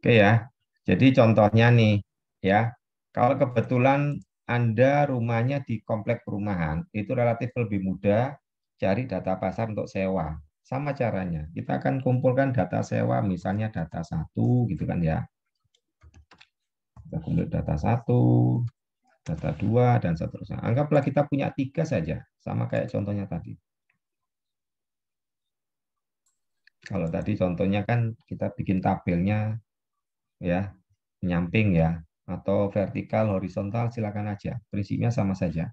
Oke ya. Jadi contohnya nih ya, kalau kebetulan Anda rumahnya di komplek perumahan, itu relatif lebih mudah cari data pasar untuk sewa. Sama caranya, kita akan kumpulkan data sewa, misalnya data satu gitu kan ya. Kita kumpul data satu, data dua, dan seterusnya. Anggaplah kita punya tiga saja, sama kayak contohnya tadi. Kalau tadi contohnya kan kita bikin tabelnya ya menyamping ya atau vertikal horizontal silakan aja prinsipnya sama saja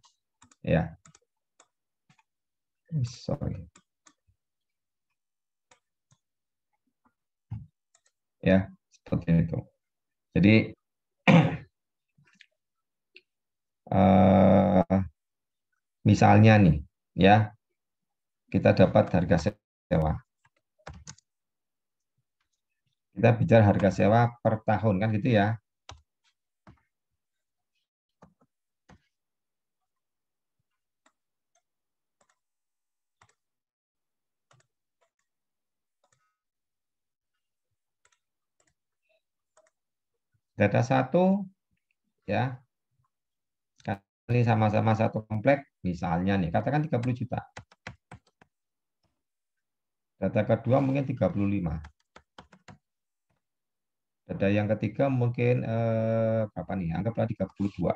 ya eh, sorry ya seperti itu jadi uh, misalnya nih ya kita dapat harga sewa kita bicara harga sewa per tahun kan gitu ya. Data satu ya kali sama-sama satu komplek misalnya nih katakan 30 juta. Data kedua mungkin 35. Ada yang ketiga mungkin eh, apa nih? Ya? Anggaplah 32.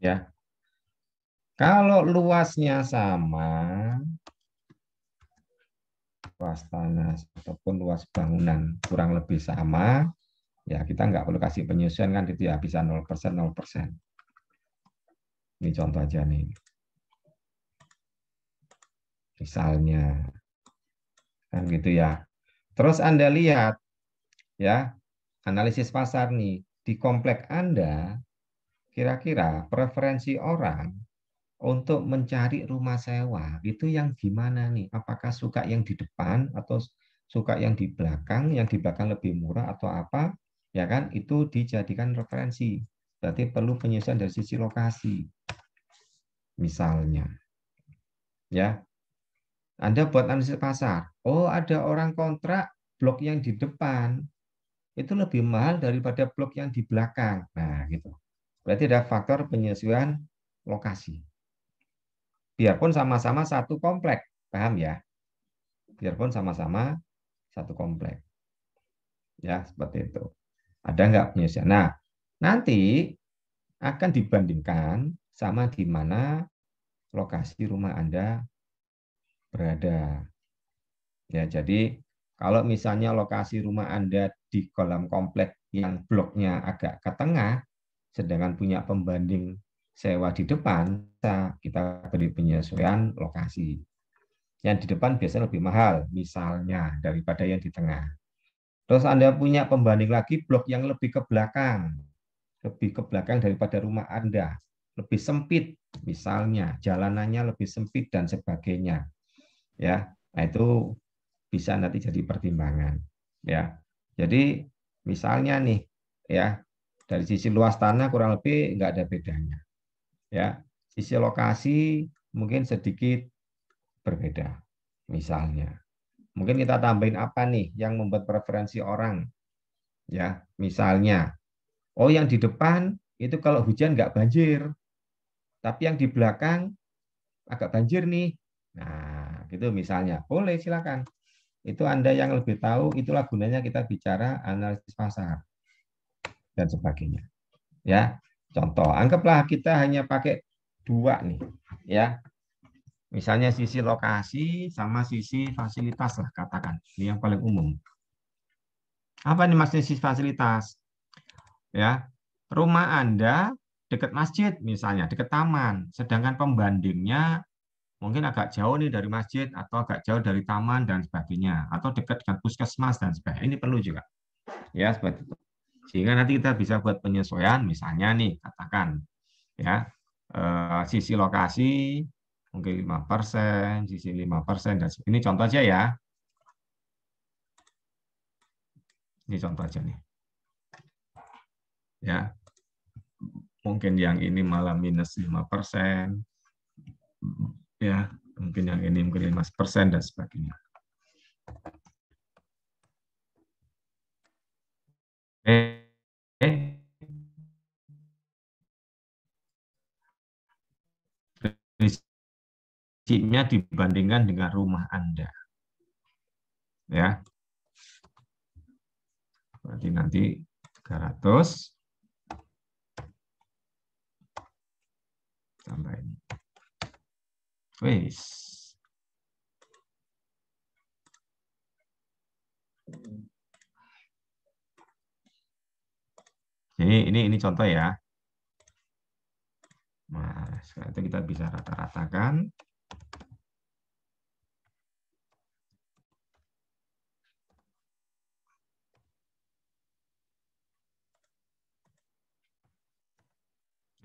Ya. Kalau luasnya sama, luas tanah ataupun luas bangunan kurang lebih sama, ya kita nggak perlu kasih penyesuaian kan itu ya bisa 0%, 0%. Ini contoh aja nih. Misalnya, kan gitu ya. Terus Anda lihat ya, analisis pasar nih di komplek Anda kira-kira preferensi orang untuk mencari rumah sewa itu yang gimana nih? Apakah suka yang di depan atau suka yang di belakang, yang di belakang lebih murah atau apa? Ya kan itu dijadikan referensi. Berarti perlu penyesuaian dari sisi lokasi. Misalnya. Ya. Anda buat analisis pasar. Oh, ada orang kontrak blok yang di depan itu lebih mahal daripada blok yang di belakang. Nah, gitu. Berarti ada faktor penyesuaian lokasi. Biarpun sama-sama satu komplek, paham ya? Biarpun sama-sama satu komplek. Ya, seperti itu. Ada nggak penyesuaian? Nah, nanti akan dibandingkan sama di mana lokasi rumah Anda berada. Ya, jadi kalau misalnya lokasi rumah Anda di kolam komplek yang bloknya agak ke tengah, sedangkan punya pembanding sewa di depan, kita, kita beri penyesuaian lokasi. Yang di depan biasanya lebih mahal, misalnya, daripada yang di tengah. Terus Anda punya pembanding lagi blok yang lebih ke belakang, lebih ke belakang daripada rumah Anda, lebih sempit, misalnya jalanannya lebih sempit dan sebagainya ya nah itu bisa nanti jadi pertimbangan ya jadi misalnya nih ya dari sisi luas tanah kurang lebih nggak ada bedanya ya sisi lokasi mungkin sedikit berbeda misalnya mungkin kita tambahin apa nih yang membuat preferensi orang ya misalnya oh yang di depan itu kalau hujan nggak banjir tapi yang di belakang agak banjir nih Nah, gitu misalnya. Boleh, silakan. Itu Anda yang lebih tahu, itulah gunanya kita bicara analisis pasar dan sebagainya. Ya, contoh, anggaplah kita hanya pakai dua nih, ya. Misalnya sisi lokasi sama sisi fasilitas lah katakan. Ini yang paling umum. Apa nih maksudnya sisi fasilitas? Ya, rumah Anda dekat masjid misalnya, dekat taman, sedangkan pembandingnya mungkin agak jauh nih dari masjid atau agak jauh dari taman dan sebagainya atau dekat dengan puskesmas dan sebagainya ini perlu juga ya seperti itu sehingga nanti kita bisa buat penyesuaian misalnya nih katakan ya eh, sisi lokasi mungkin lima persen sisi lima persen dan ini contoh aja ya ini contoh aja nih ya mungkin yang ini malah minus lima persen ya mungkin yang ini mungkin persen dan sebagainya. Eh, Risiknya dibandingkan dengan rumah Anda. Ya. Berarti nanti 300 tambah ini. Wes. Jadi ini ini contoh ya. Nah, setelah itu kita bisa rata-ratakan.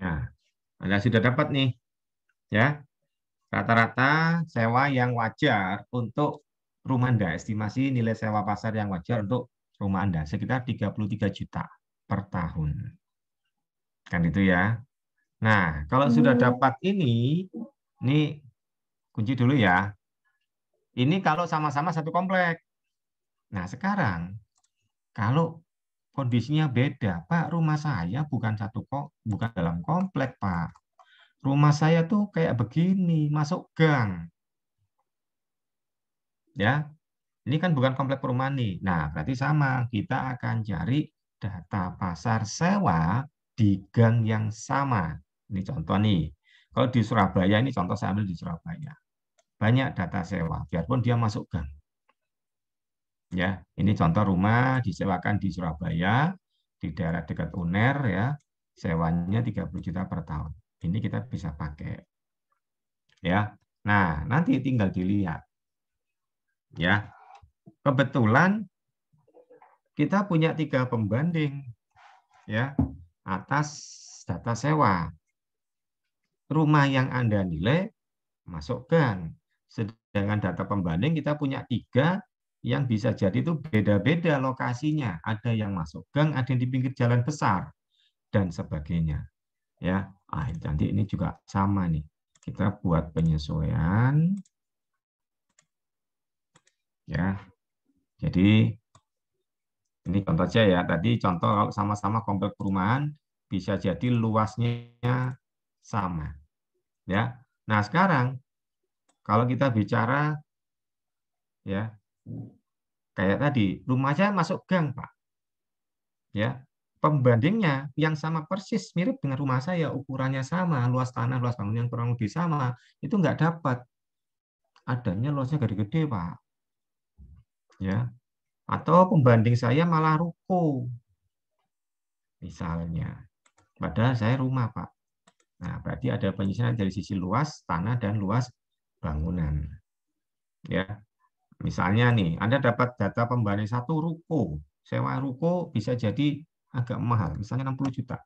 Nah, ya, Anda sudah dapat nih. Ya. Rata-rata sewa yang wajar untuk rumah Anda, estimasi nilai sewa pasar yang wajar untuk rumah Anda, sekitar 33 juta per tahun. Kan itu ya. Nah, kalau hmm. sudah dapat ini, ini kunci dulu ya. Ini kalau sama-sama satu komplek. Nah, sekarang kalau kondisinya beda, Pak, rumah saya bukan satu kok, bukan dalam komplek, Pak rumah saya tuh kayak begini, masuk gang. Ya. Ini kan bukan komplek perumahan nih. Nah, berarti sama. Kita akan cari data pasar sewa di gang yang sama. Ini contoh nih. Kalau di Surabaya ini contoh saya ambil di Surabaya. Banyak data sewa, biarpun dia masuk gang. Ya, ini contoh rumah disewakan di Surabaya di daerah dekat UNER ya, sewanya 30 juta per tahun. Ini kita bisa pakai. Ya. Nah, nanti tinggal dilihat. Ya. Kebetulan kita punya tiga pembanding ya atas data sewa. Rumah yang Anda nilai masukkan. Sedangkan data pembanding kita punya tiga yang bisa jadi itu beda-beda lokasinya. Ada yang masuk gang, ada yang di pinggir jalan besar, dan sebagainya. Ya, akhir nanti ini juga sama nih kita buat penyesuaian ya jadi ini contoh aja ya tadi contoh kalau sama-sama komplek perumahan bisa jadi luasnya sama ya nah sekarang kalau kita bicara ya kayak tadi rumahnya masuk gang pak ya pembandingnya yang sama persis mirip dengan rumah saya, ukurannya sama, luas tanah, luas bangunan kurang lebih sama, itu nggak dapat. Adanya luasnya gede-gede, Pak. Ya. Atau pembanding saya malah ruko. Misalnya. Padahal saya rumah, Pak. Nah, berarti ada penyisiran dari sisi luas tanah dan luas bangunan. Ya. Misalnya nih, Anda dapat data pembanding satu ruko. Sewa ruko bisa jadi agak mahal, misalnya 60 juta.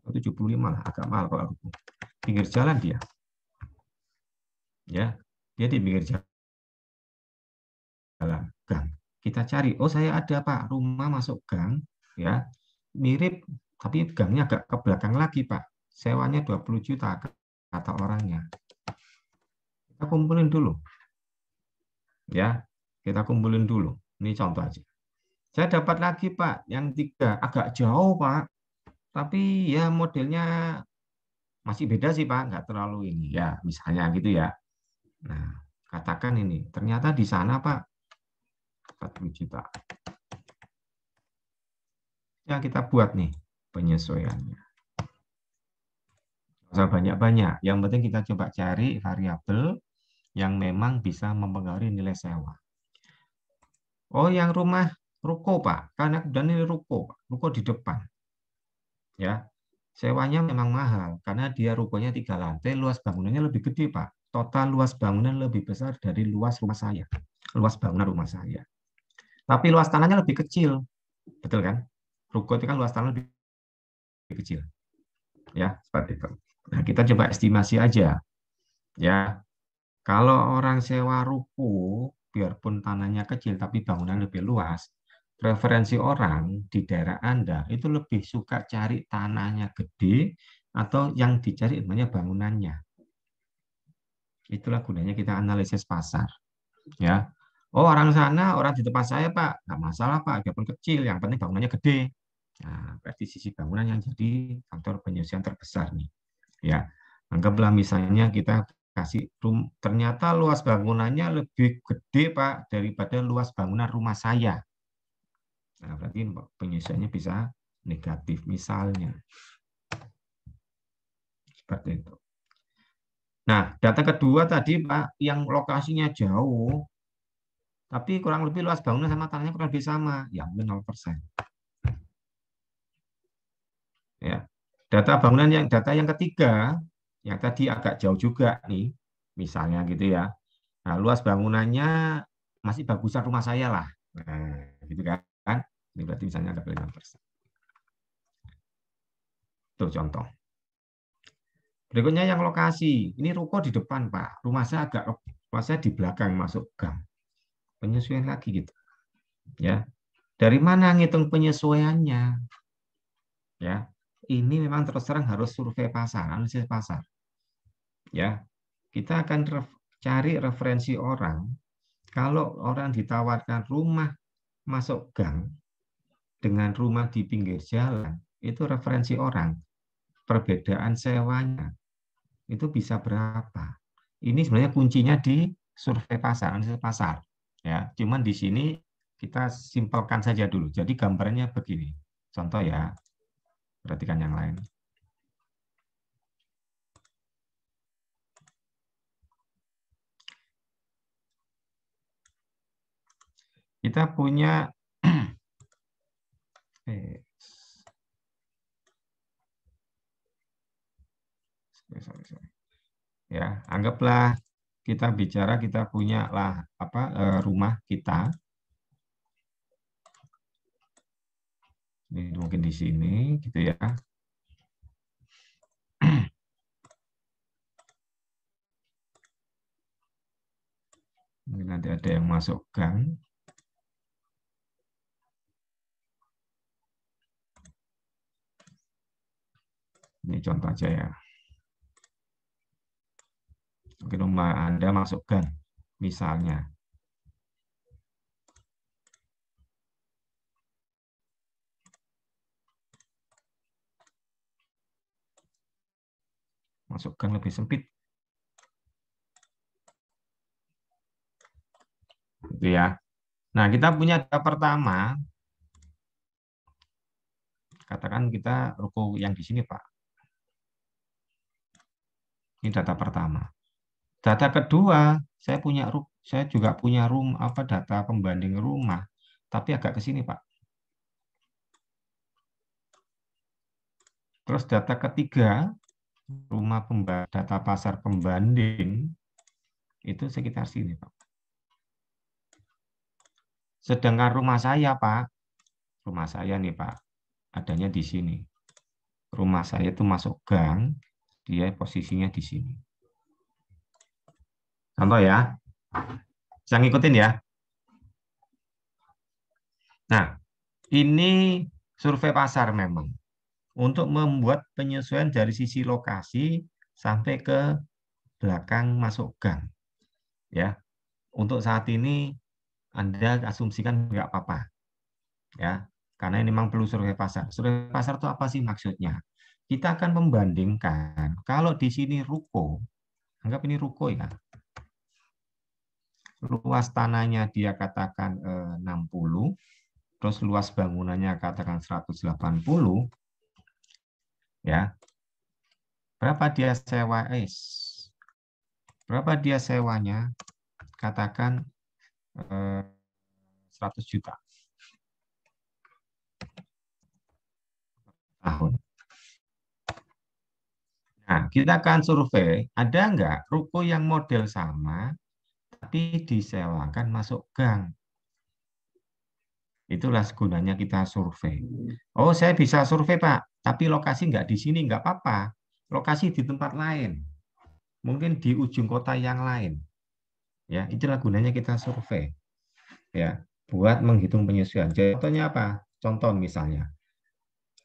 Atau 75 lah, agak mahal kalau aku. Pinggir jalan dia. Ya, dia di pinggir jalan gang. Kita cari, oh saya ada Pak, rumah masuk gang, ya. Mirip tapi gangnya agak ke belakang lagi, Pak. Sewanya 20 juta kata orangnya. Kita kumpulin dulu. Ya, kita kumpulin dulu. Ini contoh aja. Saya dapat lagi Pak, yang tiga agak jauh Pak, tapi ya modelnya masih beda sih Pak, nggak terlalu ini ya misalnya gitu ya. Nah katakan ini ternyata di sana Pak 40 juta. Ya kita buat nih penyesuaiannya. Usah banyak-banyak. Yang penting kita coba cari variabel yang memang bisa mempengaruhi nilai sewa. Oh, yang rumah ruko pak karena kemudian ini ruko pak. ruko di depan ya sewanya memang mahal karena dia rukonya tiga lantai luas bangunannya lebih gede pak total luas bangunan lebih besar dari luas rumah saya luas bangunan rumah saya tapi luas tanahnya lebih kecil betul kan ruko itu kan luas tanah lebih kecil ya seperti itu nah kita coba estimasi aja ya kalau orang sewa ruko biarpun tanahnya kecil tapi bangunan lebih luas preferensi orang di daerah Anda itu lebih suka cari tanahnya gede atau yang dicari namanya bangunannya. Itulah gunanya kita analisis pasar. Ya, Oh orang sana, orang di tempat saya Pak, nggak masalah Pak, pun kecil, yang penting bangunannya gede. Nah, berarti sisi bangunan yang jadi faktor penyusian terbesar nih. Ya, anggaplah misalnya kita kasih room, ternyata luas bangunannya lebih gede Pak daripada luas bangunan rumah saya. Nah, berarti penyesuaiannya bisa negatif misalnya. Seperti itu. Nah, data kedua tadi Pak yang lokasinya jauh tapi kurang lebih luas bangunan sama tanahnya kurang lebih sama, ya mungkin 0%. Ya. Data bangunan yang data yang ketiga yang tadi agak jauh juga nih, misalnya gitu ya. Nah, luas bangunannya masih bagusan rumah saya lah. Nah, gitu kan. Ini berarti misalnya ada pilihan persen. Itu contoh. Berikutnya yang lokasi. Ini ruko di depan, Pak. Rumah saya agak rumah saya di belakang masuk gang. Penyesuaian lagi gitu. Ya. Dari mana ngitung penyesuaiannya? Ya. Ini memang terus terang harus survei pasar, analisis pasar. Ya. Kita akan ref, cari referensi orang. Kalau orang ditawarkan rumah masuk gang, dengan rumah di pinggir jalan, itu referensi orang. Perbedaan sewanya itu bisa berapa? Ini sebenarnya kuncinya di survei pasar, analisis pasar. Ya, cuman di sini kita simpelkan saja dulu. Jadi gambarnya begini. Contoh ya, perhatikan yang lain. Kita punya Ya, anggaplah kita bicara kita punya lah apa eh, rumah kita. Ini mungkin di sini gitu ya. Mungkin nanti ada yang masuk gang. Ini contoh aja ya. Mungkin rumah Anda masukkan. Misalnya. Masukkan lebih sempit. Gitu ya. Nah, kita punya data pertama. Katakan kita ruko yang di sini, Pak. Ini data pertama. Data kedua, saya punya saya juga punya room apa data pembanding rumah, tapi agak ke sini, Pak. Terus data ketiga, rumah data pasar pembanding itu sekitar sini, Pak. Sedangkan rumah saya, Pak, rumah saya nih, Pak, adanya di sini. Rumah saya itu masuk gang, dia posisinya di sini. Contoh ya. Bisa ngikutin ya. Nah, ini survei pasar memang. Untuk membuat penyesuaian dari sisi lokasi sampai ke belakang masuk gang. Ya. Untuk saat ini Anda asumsikan nggak apa-apa. Ya, karena ini memang perlu survei pasar. Survei pasar itu apa sih maksudnya? kita akan membandingkan kalau di sini ruko, anggap ini ruko ya. Luas tanahnya dia katakan 60, eh, terus luas bangunannya katakan 180. Ya. Berapa dia sewa es Berapa dia sewanya? Katakan 100 eh, juta tahun. Nah, kita akan survei, ada nggak ruko yang model sama, tapi disewakan masuk gang. Itulah gunanya kita survei. Oh, saya bisa survei, Pak, tapi lokasi nggak di sini, nggak apa-apa. Lokasi di tempat lain. Mungkin di ujung kota yang lain. Ya, itulah gunanya kita survei. Ya, buat menghitung penyesuaian. Contohnya apa? Contoh misalnya.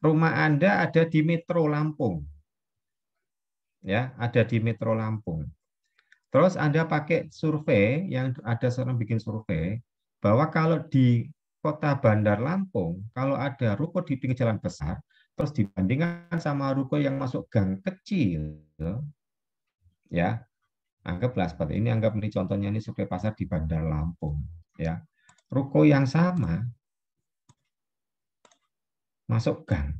Rumah Anda ada di Metro Lampung ya ada di Metro Lampung. Terus Anda pakai survei yang ada seorang bikin survei bahwa kalau di kota Bandar Lampung kalau ada ruko di pinggir jalan besar terus dibandingkan sama ruko yang masuk gang kecil ya anggaplah seperti ini anggap ini contohnya ini survei pasar di Bandar Lampung ya ruko yang sama masuk gang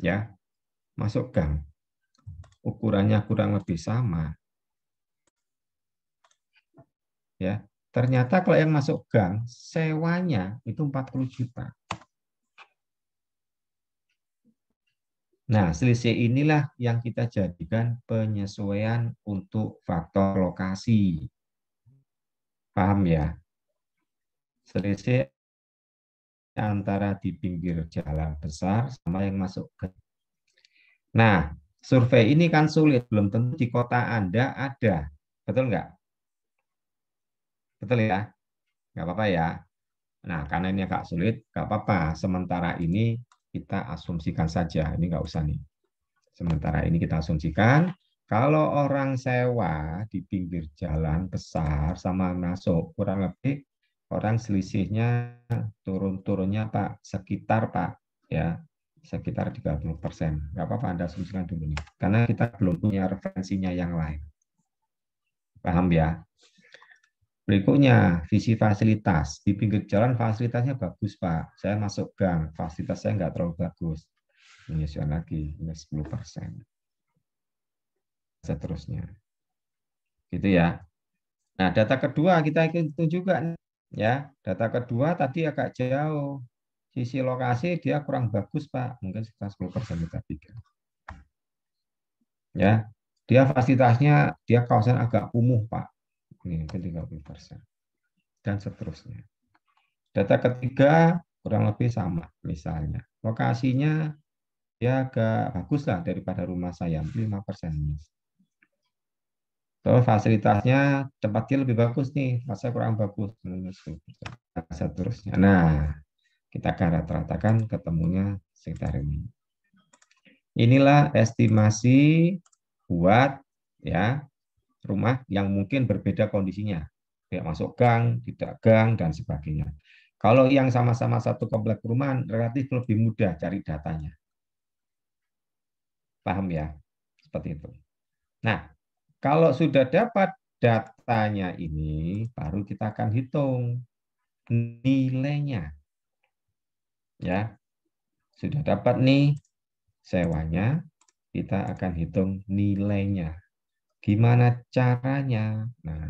ya masuk gang. Ukurannya kurang lebih sama. Ya, ternyata kalau yang masuk gang sewanya itu 40 juta. Nah, selisih inilah yang kita jadikan penyesuaian untuk faktor lokasi. Paham ya? Selisih antara di pinggir jalan besar sama yang masuk ke Nah, survei ini kan sulit, belum tentu di kota Anda ada. Betul nggak? Betul ya? Nggak apa-apa ya? Nah, karena ini agak sulit, nggak apa-apa. Sementara ini kita asumsikan saja. Ini nggak usah nih. Sementara ini kita asumsikan, kalau orang sewa di pinggir jalan besar sama masuk, kurang lebih orang selisihnya turun-turunnya Pak, sekitar Pak, ya sekitar 30 persen. Nggak apa-apa Anda asumsikan dulu nih. Karena kita belum punya referensinya yang lain. Paham ya? Berikutnya, visi fasilitas. Di pinggir jalan fasilitasnya bagus, Pak. Saya masuk gang fasilitas saya nggak terlalu bagus. Menyesuaikan lagi, ini 10 persen. Seterusnya. Gitu ya. Nah, data kedua kita itu juga. ya Data kedua tadi agak jauh sisi lokasi dia kurang bagus Pak, mungkin sekitar 10 persen kita tiga. Ya, dia fasilitasnya dia kawasan agak kumuh Pak, ini mungkin 30 persen dan seterusnya. Data ketiga kurang lebih sama, misalnya lokasinya ya agak bagus lah daripada rumah saya, lima persen. Terus fasilitasnya tempatnya lebih bagus nih, masa kurang bagus, minus seterusnya. Nah, kita akan rata-ratakan ketemunya sekitar ini. Inilah estimasi buat ya rumah yang mungkin berbeda kondisinya. Tidak masuk gang, tidak gang, dan sebagainya. Kalau yang sama-sama satu komplek perumahan, relatif lebih mudah cari datanya. Paham ya? Seperti itu. Nah, kalau sudah dapat datanya ini, baru kita akan hitung nilainya ya sudah dapat nih sewanya kita akan hitung nilainya gimana caranya nah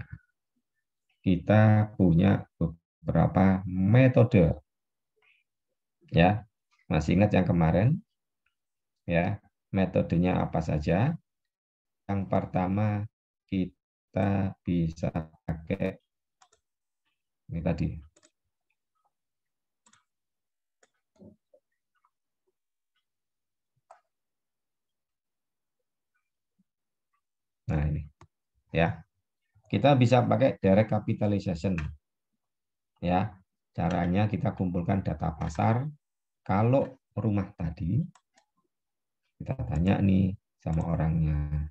kita punya beberapa metode ya masih ingat yang kemarin ya metodenya apa saja yang pertama kita bisa pakai ini tadi Nah, ini. Ya. Kita bisa pakai direct capitalization. Ya. Caranya kita kumpulkan data pasar. Kalau rumah tadi kita tanya nih sama orangnya.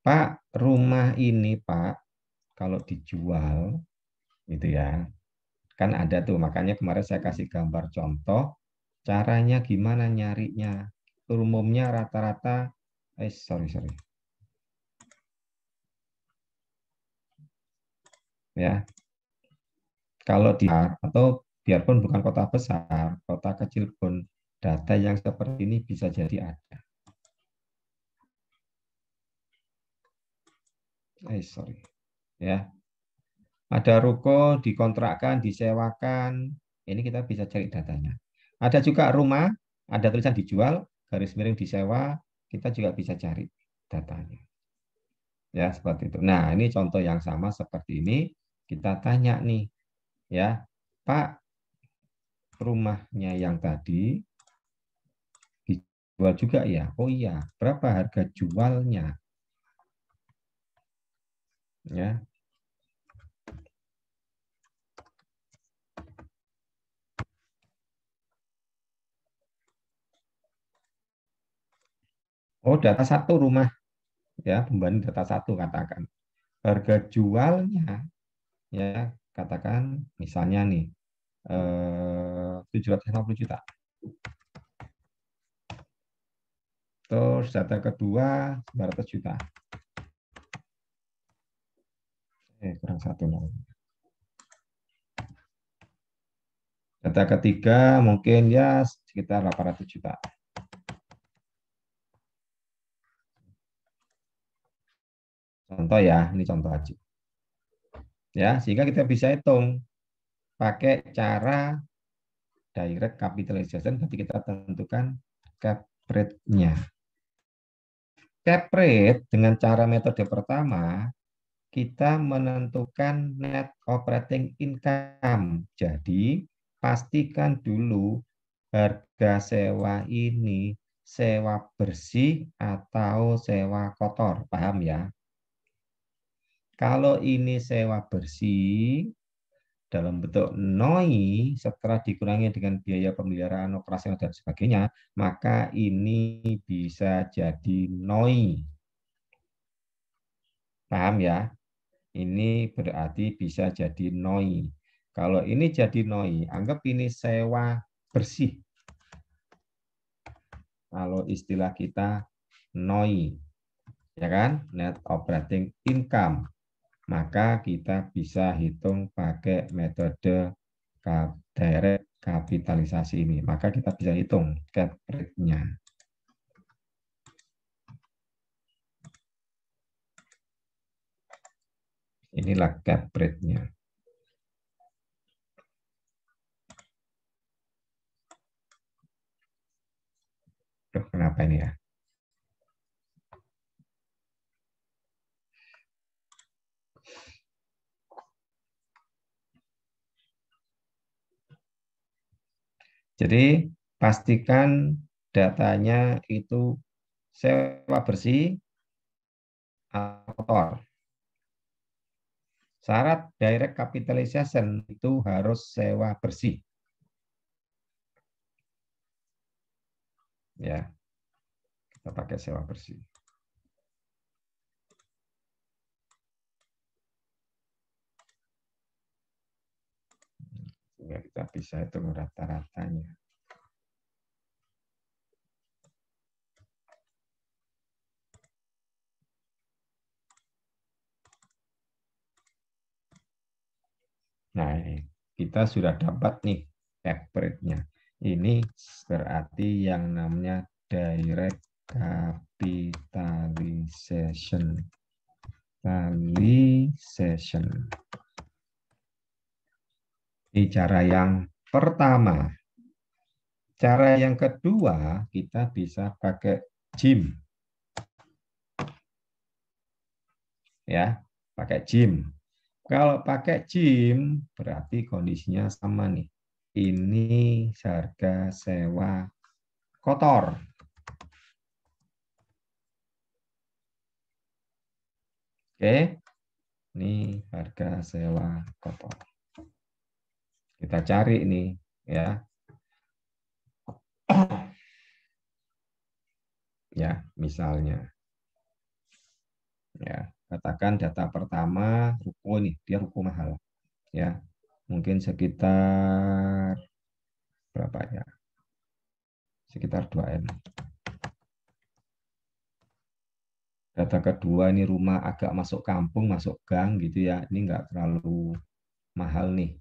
Pak, rumah ini, Pak, kalau dijual gitu ya. Kan ada tuh, makanya kemarin saya kasih gambar contoh caranya gimana nyarinya. Umumnya rata-rata Eh, sorry, sorry. Ya. Kalau di atau biarpun bukan kota besar, kota kecil pun data yang seperti ini bisa jadi ada. Eh, sorry. Ya. Ada ruko, dikontrakkan, disewakan. Ini kita bisa cari datanya. Ada juga rumah, ada tulisan dijual, garis miring disewa, kita juga bisa cari datanya. Ya, seperti itu. Nah, ini contoh yang sama seperti ini. Kita tanya nih, ya, Pak, rumahnya yang tadi dijual juga ya? Oh iya, berapa harga jualnya? Ya, Oh, data satu rumah. Ya, pembanding data satu katakan. Harga jualnya ya katakan misalnya nih eh, 750 juta. Terus data kedua 900 juta. Eh, kurang satu nol. Data ketiga mungkin ya sekitar 800 juta. Contoh ya, ini contoh aja. Ya, sehingga kita bisa hitung pakai cara direct capitalization nanti kita tentukan cap rate-nya. Cap rate dengan cara metode pertama kita menentukan net operating income. Jadi pastikan dulu harga sewa ini sewa bersih atau sewa kotor, paham ya? Kalau ini sewa bersih dalam bentuk NOI setelah dikurangi dengan biaya pemeliharaan operasional dan sebagainya, maka ini bisa jadi NOI. Paham ya? Ini berarti bisa jadi NOI. Kalau ini jadi NOI, anggap ini sewa bersih. Kalau istilah kita NOI, ya kan? Net operating income maka kita bisa hitung pakai metode direct kapitalisasi ini. Maka kita bisa hitung cap rate-nya. Inilah cap rate-nya. kenapa ini ya? Jadi pastikan datanya itu sewa bersih kotor. Syarat direct capitalization itu harus sewa bersih. Ya, kita pakai sewa bersih. ya kita bisa hitung rata-ratanya. Nah ini kita sudah dapat nih separate nya Ini berarti yang namanya direct capitalization. Capitalization. Ini cara yang pertama. Cara yang kedua, kita bisa pakai gym. Ya, pakai gym. Kalau pakai gym, berarti kondisinya sama nih. Ini harga sewa kotor. Oke, ini harga sewa kotor. Kita cari ini ya. ya, misalnya. Ya, katakan data pertama ruko nih, dia ruko mahal. Ya. Mungkin sekitar berapa ya? Sekitar 2M. Data kedua ini rumah agak masuk kampung, masuk gang gitu ya. Ini enggak terlalu mahal nih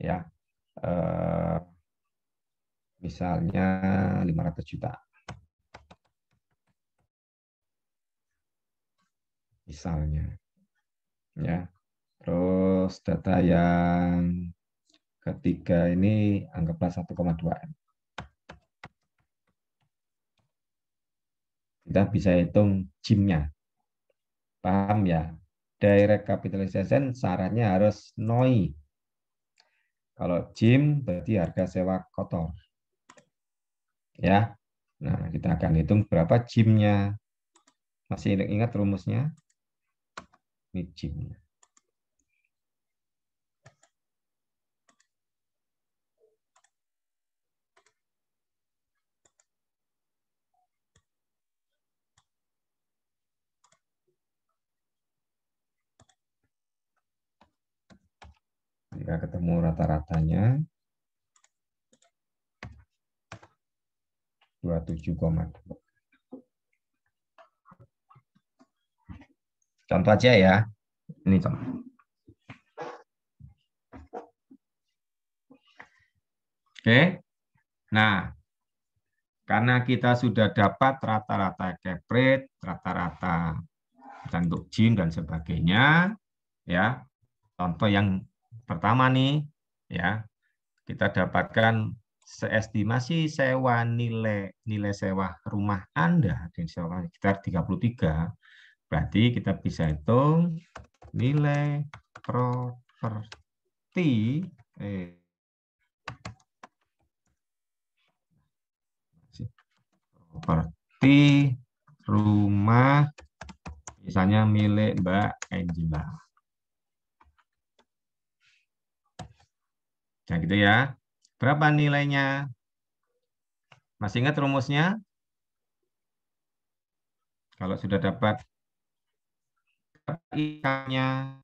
ya eh, misalnya 500 juta misalnya ya terus data yang ketiga ini anggaplah 1,2 m kita bisa hitung jimnya paham ya direct capitalization syaratnya harus NOI kalau gym, berarti harga sewa kotor. Ya. Nah, kita akan hitung berapa gymnya. Masih ingat rumusnya? Ini gymnya. kita ketemu rata-ratanya, 27,2. Contoh aja ya. Ini contoh. Oke. Nah, karena kita sudah dapat rata-rata kepret, rata-rata untuk jin dan sebagainya, ya. Contoh yang Pertama nih, ya kita dapatkan seestimasi sewa nilai nilai sewa rumah Anda di sewa sekitar 33, berarti kita bisa hitung nilai properti eh, properti rumah misalnya milik Mbak Angela. Nah, gitu ya. Berapa nilainya? Masih ingat rumusnya? Kalau sudah dapat ikannya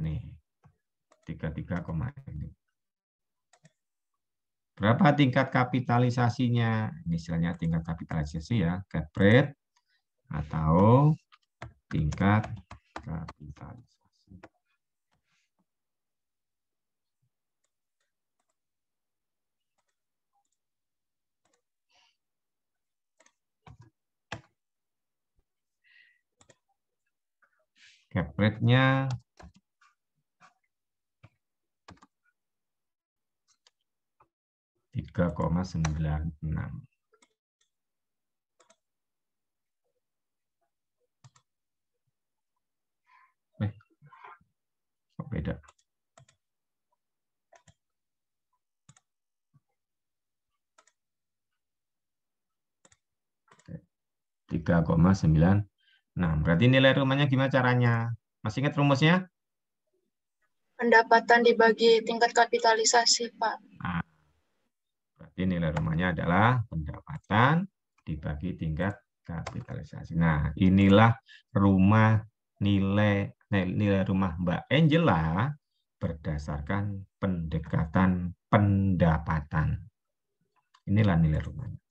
nih 33, ini. Berapa tingkat kapitalisasinya? Ini istilahnya tingkat kapitalisasi ya, cap rate atau tingkat kapitalisasi. Cap rate-nya tiga koma sembilan enam. Eh, kok beda? tiga koma sembilan Nah, berarti nilai rumahnya gimana caranya? Masih ingat rumusnya? Pendapatan dibagi tingkat kapitalisasi, Pak. Nah, berarti nilai rumahnya adalah pendapatan dibagi tingkat kapitalisasi. Nah, inilah rumah nilai nilai rumah Mbak Angela berdasarkan pendekatan pendapatan. Inilah nilai rumahnya.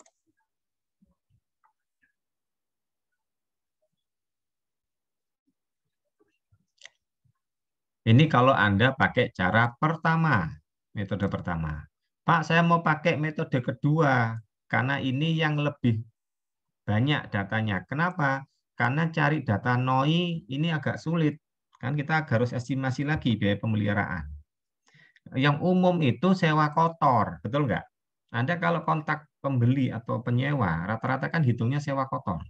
Ini kalau Anda pakai cara pertama, metode pertama. Pak, saya mau pakai metode kedua karena ini yang lebih banyak datanya. Kenapa? Karena cari data NOI ini agak sulit. Kan kita harus estimasi lagi biaya pemeliharaan. Yang umum itu sewa kotor, betul nggak? Anda kalau kontak pembeli atau penyewa, rata-rata kan hitungnya sewa kotor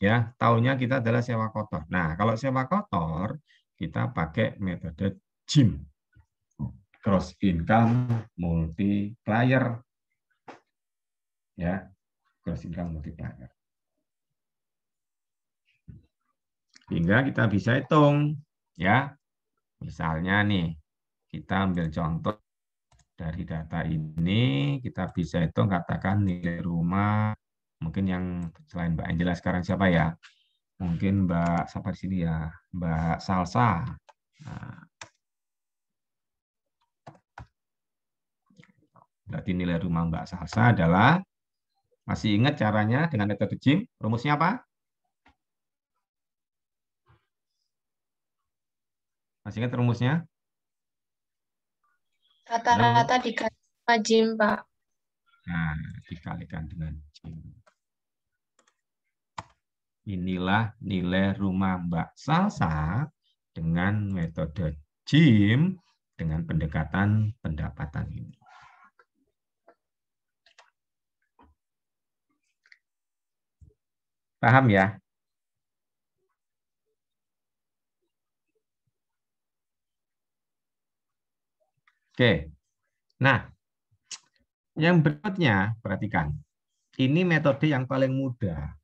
ya tahunya kita adalah sewa kotor. Nah, kalau sewa kotor kita pakai metode JIM. Cross income multiplier. Ya, cross income multiplier. Sehingga kita bisa hitung ya. Misalnya nih, kita ambil contoh dari data ini, kita bisa hitung katakan nilai rumah Mungkin yang selain Mbak Angela sekarang siapa ya? Mungkin Mbak siapa di sini ya? Mbak Salsa. Nah. Berarti nilai rumah Mbak Salsa adalah masih ingat caranya dengan metode Jim? Rumusnya apa? Masih ingat rumusnya? Rata-rata dikali Jim, Pak. Nah, dikalikan dengan Jim. Inilah nilai rumah Mbak Salsa dengan metode JIM dengan pendekatan pendapatan ini. Paham ya? Oke. Nah, yang berikutnya perhatikan. Ini metode yang paling mudah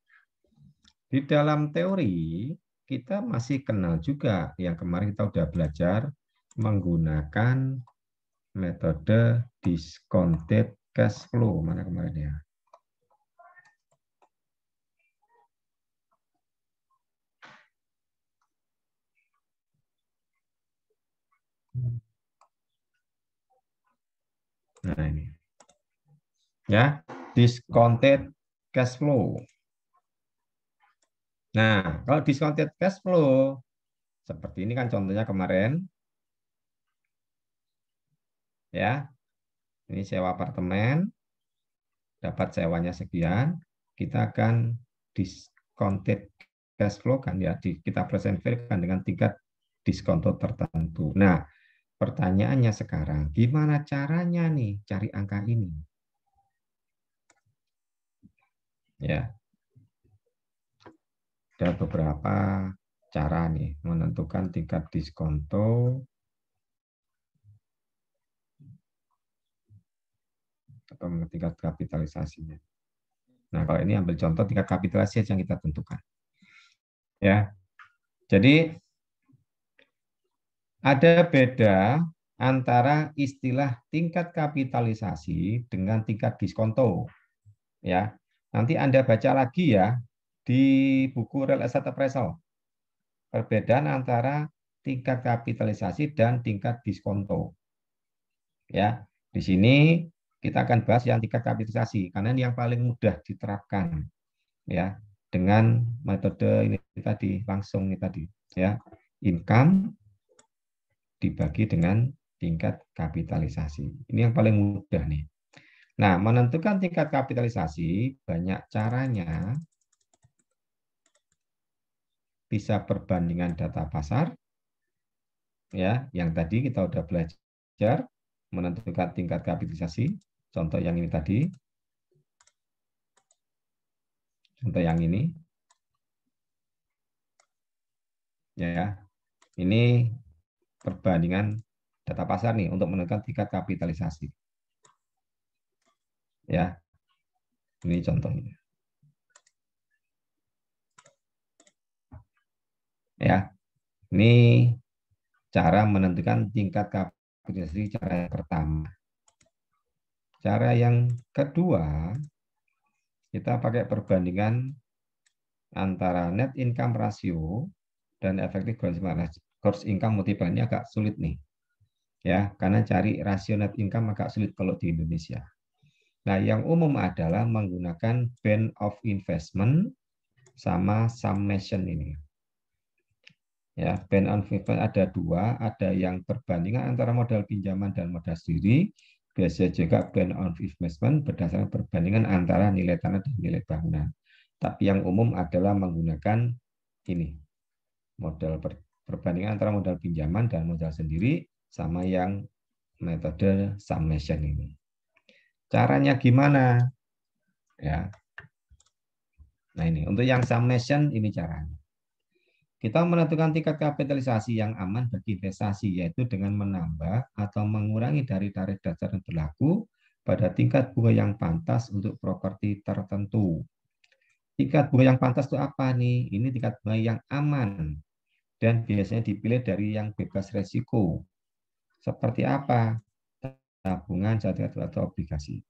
di dalam teori, kita masih kenal juga yang kemarin kita sudah belajar menggunakan metode discounted cash flow. Mana kemarin ya? Nah ini. Ya, discounted cash flow. Nah, kalau discounted cash flow, seperti ini kan contohnya kemarin. Ya, ini sewa apartemen, dapat sewanya sekian, kita akan discounted cash flow kan ya, di, kita present value kan dengan tingkat diskon tertentu. Nah, pertanyaannya sekarang, gimana caranya nih cari angka ini? Ya, ada beberapa cara nih menentukan tingkat diskonto atau tingkat kapitalisasinya. Nah, kalau ini ambil contoh tingkat kapitalisasi yang kita tentukan. Ya. Jadi ada beda antara istilah tingkat kapitalisasi dengan tingkat diskonto. Ya. Nanti Anda baca lagi ya di buku Real Estate Appraisal. Perbedaan antara tingkat kapitalisasi dan tingkat diskonto. Ya, di sini kita akan bahas yang tingkat kapitalisasi karena ini yang paling mudah diterapkan ya dengan metode ini tadi langsung ini tadi ya income dibagi dengan tingkat kapitalisasi. Ini yang paling mudah nih. Nah, menentukan tingkat kapitalisasi banyak caranya bisa perbandingan data pasar, ya, yang tadi kita sudah belajar menentukan tingkat kapitalisasi. Contoh yang ini tadi, contoh yang ini, ya, ini perbandingan data pasar nih untuk menentukan tingkat kapitalisasi. Ya. Ini contohnya. Ya, ini cara menentukan tingkat kapitalisasi cara yang pertama. Cara yang kedua, kita pakai perbandingan antara net income ratio dan effective gross income multiple ini agak sulit nih. Ya, karena cari rasio net income agak sulit kalau di Indonesia. Nah, yang umum adalah menggunakan band of investment sama summation ini. Ya, pen unfavorable ada dua, ada yang perbandingan antara modal pinjaman dan modal sendiri. Biasa juga band on investment berdasarkan perbandingan antara nilai tanah dan nilai bangunan. Tapi yang umum adalah menggunakan ini modal per, perbandingan antara modal pinjaman dan modal sendiri sama yang metode summation ini. Caranya gimana? Ya. Nah ini untuk yang summation ini caranya. Kita menentukan tingkat kapitalisasi yang aman bagi investasi, yaitu dengan menambah atau mengurangi dari tarif dasar yang berlaku pada tingkat bunga yang pantas untuk properti tertentu. Tingkat bunga yang pantas itu apa nih? Ini tingkat bunga yang aman dan biasanya dipilih dari yang bebas resiko. Seperti apa? Tabungan, jatuh atau obligasi.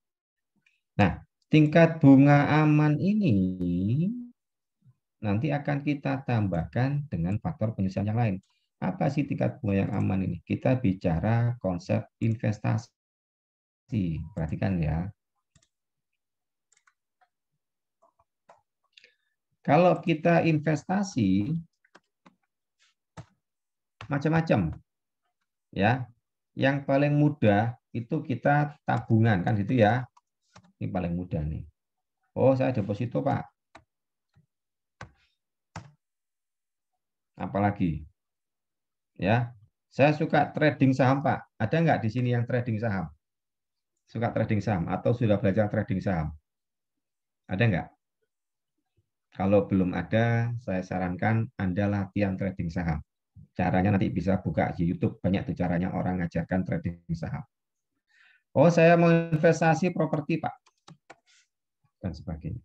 Nah, tingkat bunga aman ini nanti akan kita tambahkan dengan faktor penyesuaian yang lain. Apa sih tingkat bunga yang aman ini? Kita bicara konsep investasi. Perhatikan ya. Kalau kita investasi macam-macam ya. Yang paling mudah itu kita tabungan kan gitu ya. Ini paling mudah nih. Oh, saya deposito, Pak. apalagi ya saya suka trading saham pak ada nggak di sini yang trading saham suka trading saham atau sudah belajar trading saham ada nggak kalau belum ada saya sarankan anda latihan trading saham caranya nanti bisa buka di YouTube banyak tuh caranya orang ngajarkan trading saham oh saya mau investasi properti pak dan sebagainya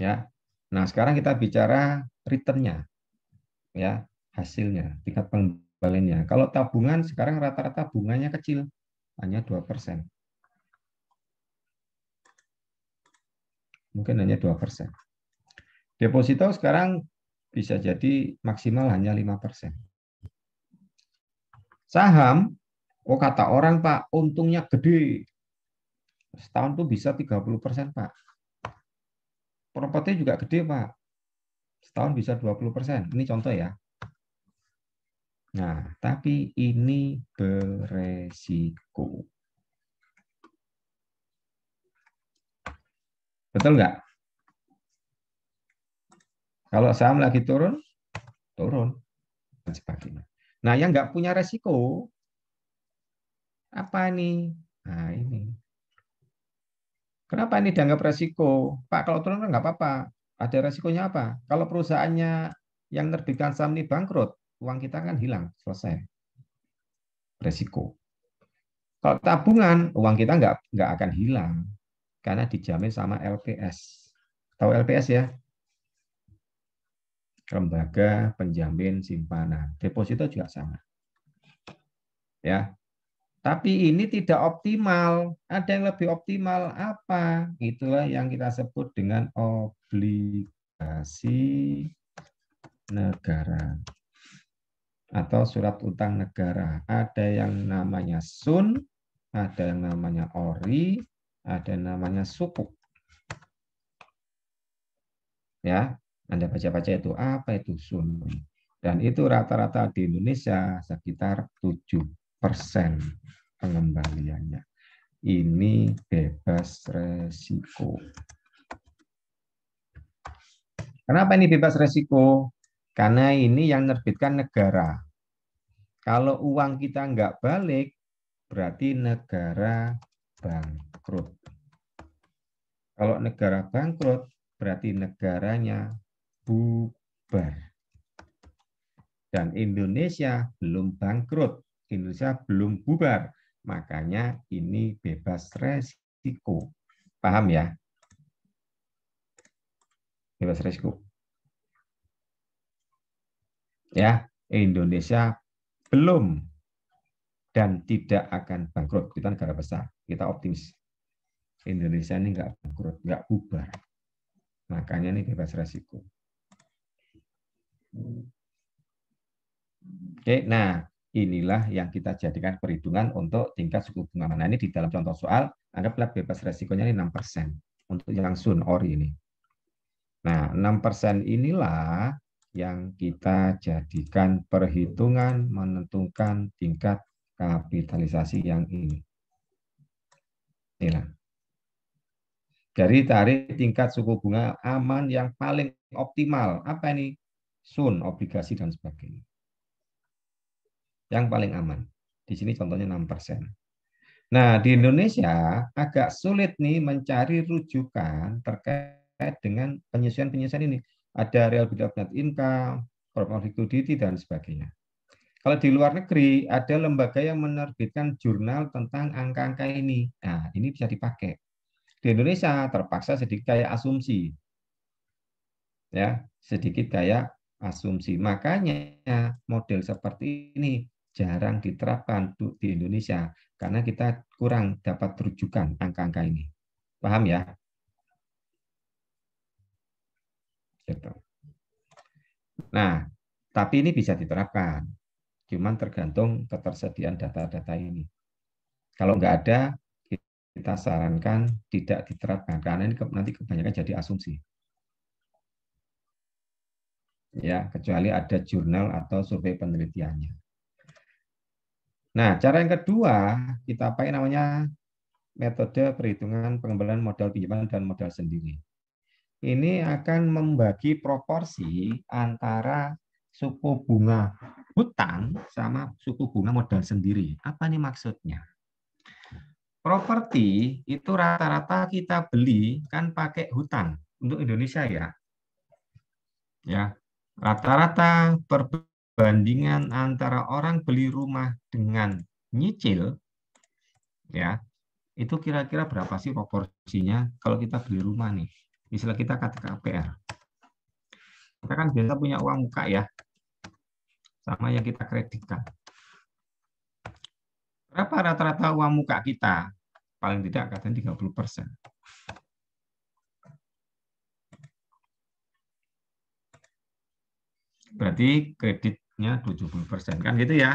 ya nah sekarang kita bicara returnnya ya hasilnya, tingkat pengembaliannya. Kalau tabungan sekarang rata-rata bunganya kecil, hanya 2%. Mungkin hanya 2%. Deposito sekarang bisa jadi maksimal hanya 5%. Saham, oh kata orang Pak, untungnya gede. Setahun tuh bisa 30%, Pak. Properti juga gede, Pak. Setahun bisa 20%. Ini contoh ya. Nah, tapi ini beresiko. Betul nggak? Kalau saham lagi turun, turun, dan sebagainya. Nah, yang nggak punya resiko, apa nih? Nah, ini. Kenapa ini dianggap resiko? Pak, kalau turun kan nggak apa-apa. Ada resikonya apa? Kalau perusahaannya yang menerbitkan saham ini bangkrut, uang kita kan hilang, selesai. Resiko. Kalau tabungan, uang kita nggak nggak akan hilang karena dijamin sama LPS. Tahu LPS ya? Lembaga penjamin simpanan. Deposito juga sama. Ya, tapi ini tidak optimal. Ada yang lebih optimal apa? Itulah yang kita sebut dengan obligasi negara atau surat utang negara. Ada yang namanya sun, ada yang namanya ori, ada yang namanya sukuk. Ya, Anda baca-baca itu apa itu sun? Dan itu rata-rata di Indonesia sekitar tujuh persen pengembaliannya. Ini bebas resiko. Kenapa ini bebas resiko? Karena ini yang nerbitkan negara. Kalau uang kita nggak balik, berarti negara bangkrut. Kalau negara bangkrut, berarti negaranya bubar. Dan Indonesia belum bangkrut. Indonesia belum bubar. Makanya ini bebas resiko. Paham ya? Bebas resiko. Ya, Indonesia belum dan tidak akan bangkrut. Kita negara besar, kita optimis. Indonesia ini enggak bangkrut, enggak bubar. Makanya ini bebas resiko. Oke, nah inilah yang kita jadikan perhitungan untuk tingkat suku bunga. Nah, ini di dalam contoh soal, ada anggaplah bebas resikonya ini 6% untuk yang sun ori ini. Nah, 6% inilah yang kita jadikan perhitungan menentukan tingkat kapitalisasi yang ini. Inilah. Dari tarik tingkat suku bunga aman yang paling optimal. Apa ini? Sun, obligasi, dan sebagainya yang paling aman. Di sini contohnya 6 persen. Nah, di Indonesia agak sulit nih mencari rujukan terkait dengan penyesuaian-penyesuaian ini. Ada real bidang net income, corporate liquidity, dan sebagainya. Kalau di luar negeri, ada lembaga yang menerbitkan jurnal tentang angka-angka ini. Nah, ini bisa dipakai. Di Indonesia terpaksa sedikit kayak asumsi. Ya, sedikit kayak asumsi. Makanya model seperti ini jarang diterapkan di Indonesia karena kita kurang dapat rujukan angka-angka ini. Paham ya? Gitu. Nah, tapi ini bisa diterapkan. Cuman tergantung ketersediaan data-data ini. Kalau nggak ada, kita sarankan tidak diterapkan karena ini nanti kebanyakan jadi asumsi. Ya, kecuali ada jurnal atau survei penelitiannya. Nah, cara yang kedua kita pakai namanya metode perhitungan pengembalian modal pinjaman dan modal sendiri. Ini akan membagi proporsi antara suku bunga hutang sama suku bunga modal sendiri. Apa nih maksudnya? Properti itu rata-rata kita beli kan pakai hutang untuk Indonesia ya. Ya, rata-rata per bandingan antara orang beli rumah dengan nyicil, ya itu kira-kira berapa sih proporsinya kalau kita beli rumah nih? Misalnya kita KPR. Kita kan biasa punya uang muka ya, sama yang kita kreditkan. Berapa rata-rata uang muka kita? Paling tidak kadang 30 persen. Berarti kredit nya 70%. Kan gitu ya?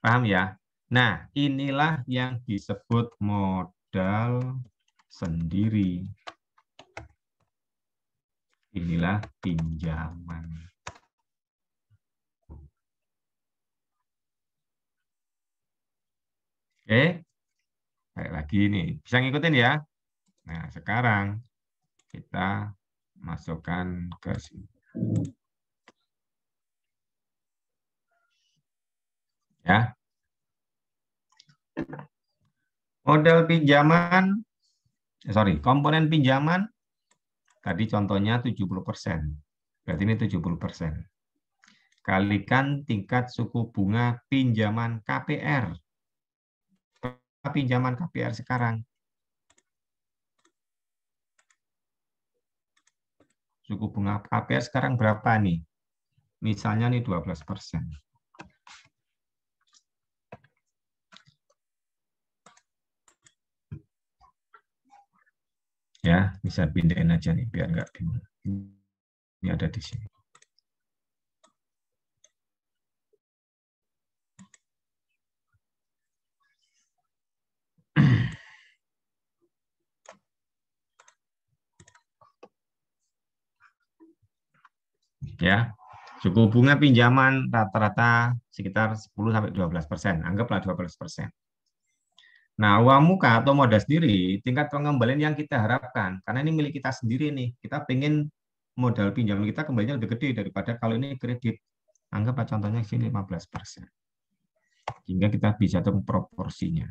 Paham ya? Nah, inilah yang disebut modal sendiri. Inilah pinjaman. Oke, kayak lagi ini. Bisa ngikutin ya? Nah, sekarang kita masukkan ke sini. Ya. Model pinjaman, eh, sorry, komponen pinjaman, tadi contohnya 70%. Berarti ini 70%. Kalikan tingkat suku bunga pinjaman KPR. Pinjaman KPR sekarang. Suku bunga KPR sekarang berapa nih? Misalnya nih 12 persen. ya bisa pindahin aja nih biar nggak bingung ini ada di sini ya suku bunga pinjaman rata-rata sekitar 10 sampai 12 persen anggaplah 12 persen Nah, uang muka atau modal sendiri, tingkat pengembalian yang kita harapkan, karena ini milik kita sendiri nih, kita pengen modal pinjaman kita kembalinya lebih gede daripada kalau ini kredit. anggap contohnya sini 15 persen. sehingga kita bisa tahu proporsinya.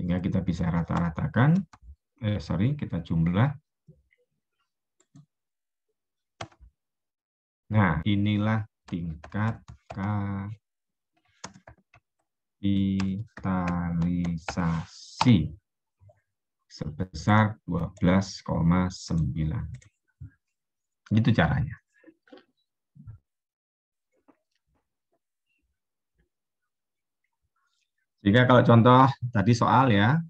Sehingga kita bisa rata-ratakan, eh, sorry, kita jumlah. Nah, inilah tingkat kapitalisasi sebesar 12,9. Gitu caranya. Jika kalau contoh tadi soal ya,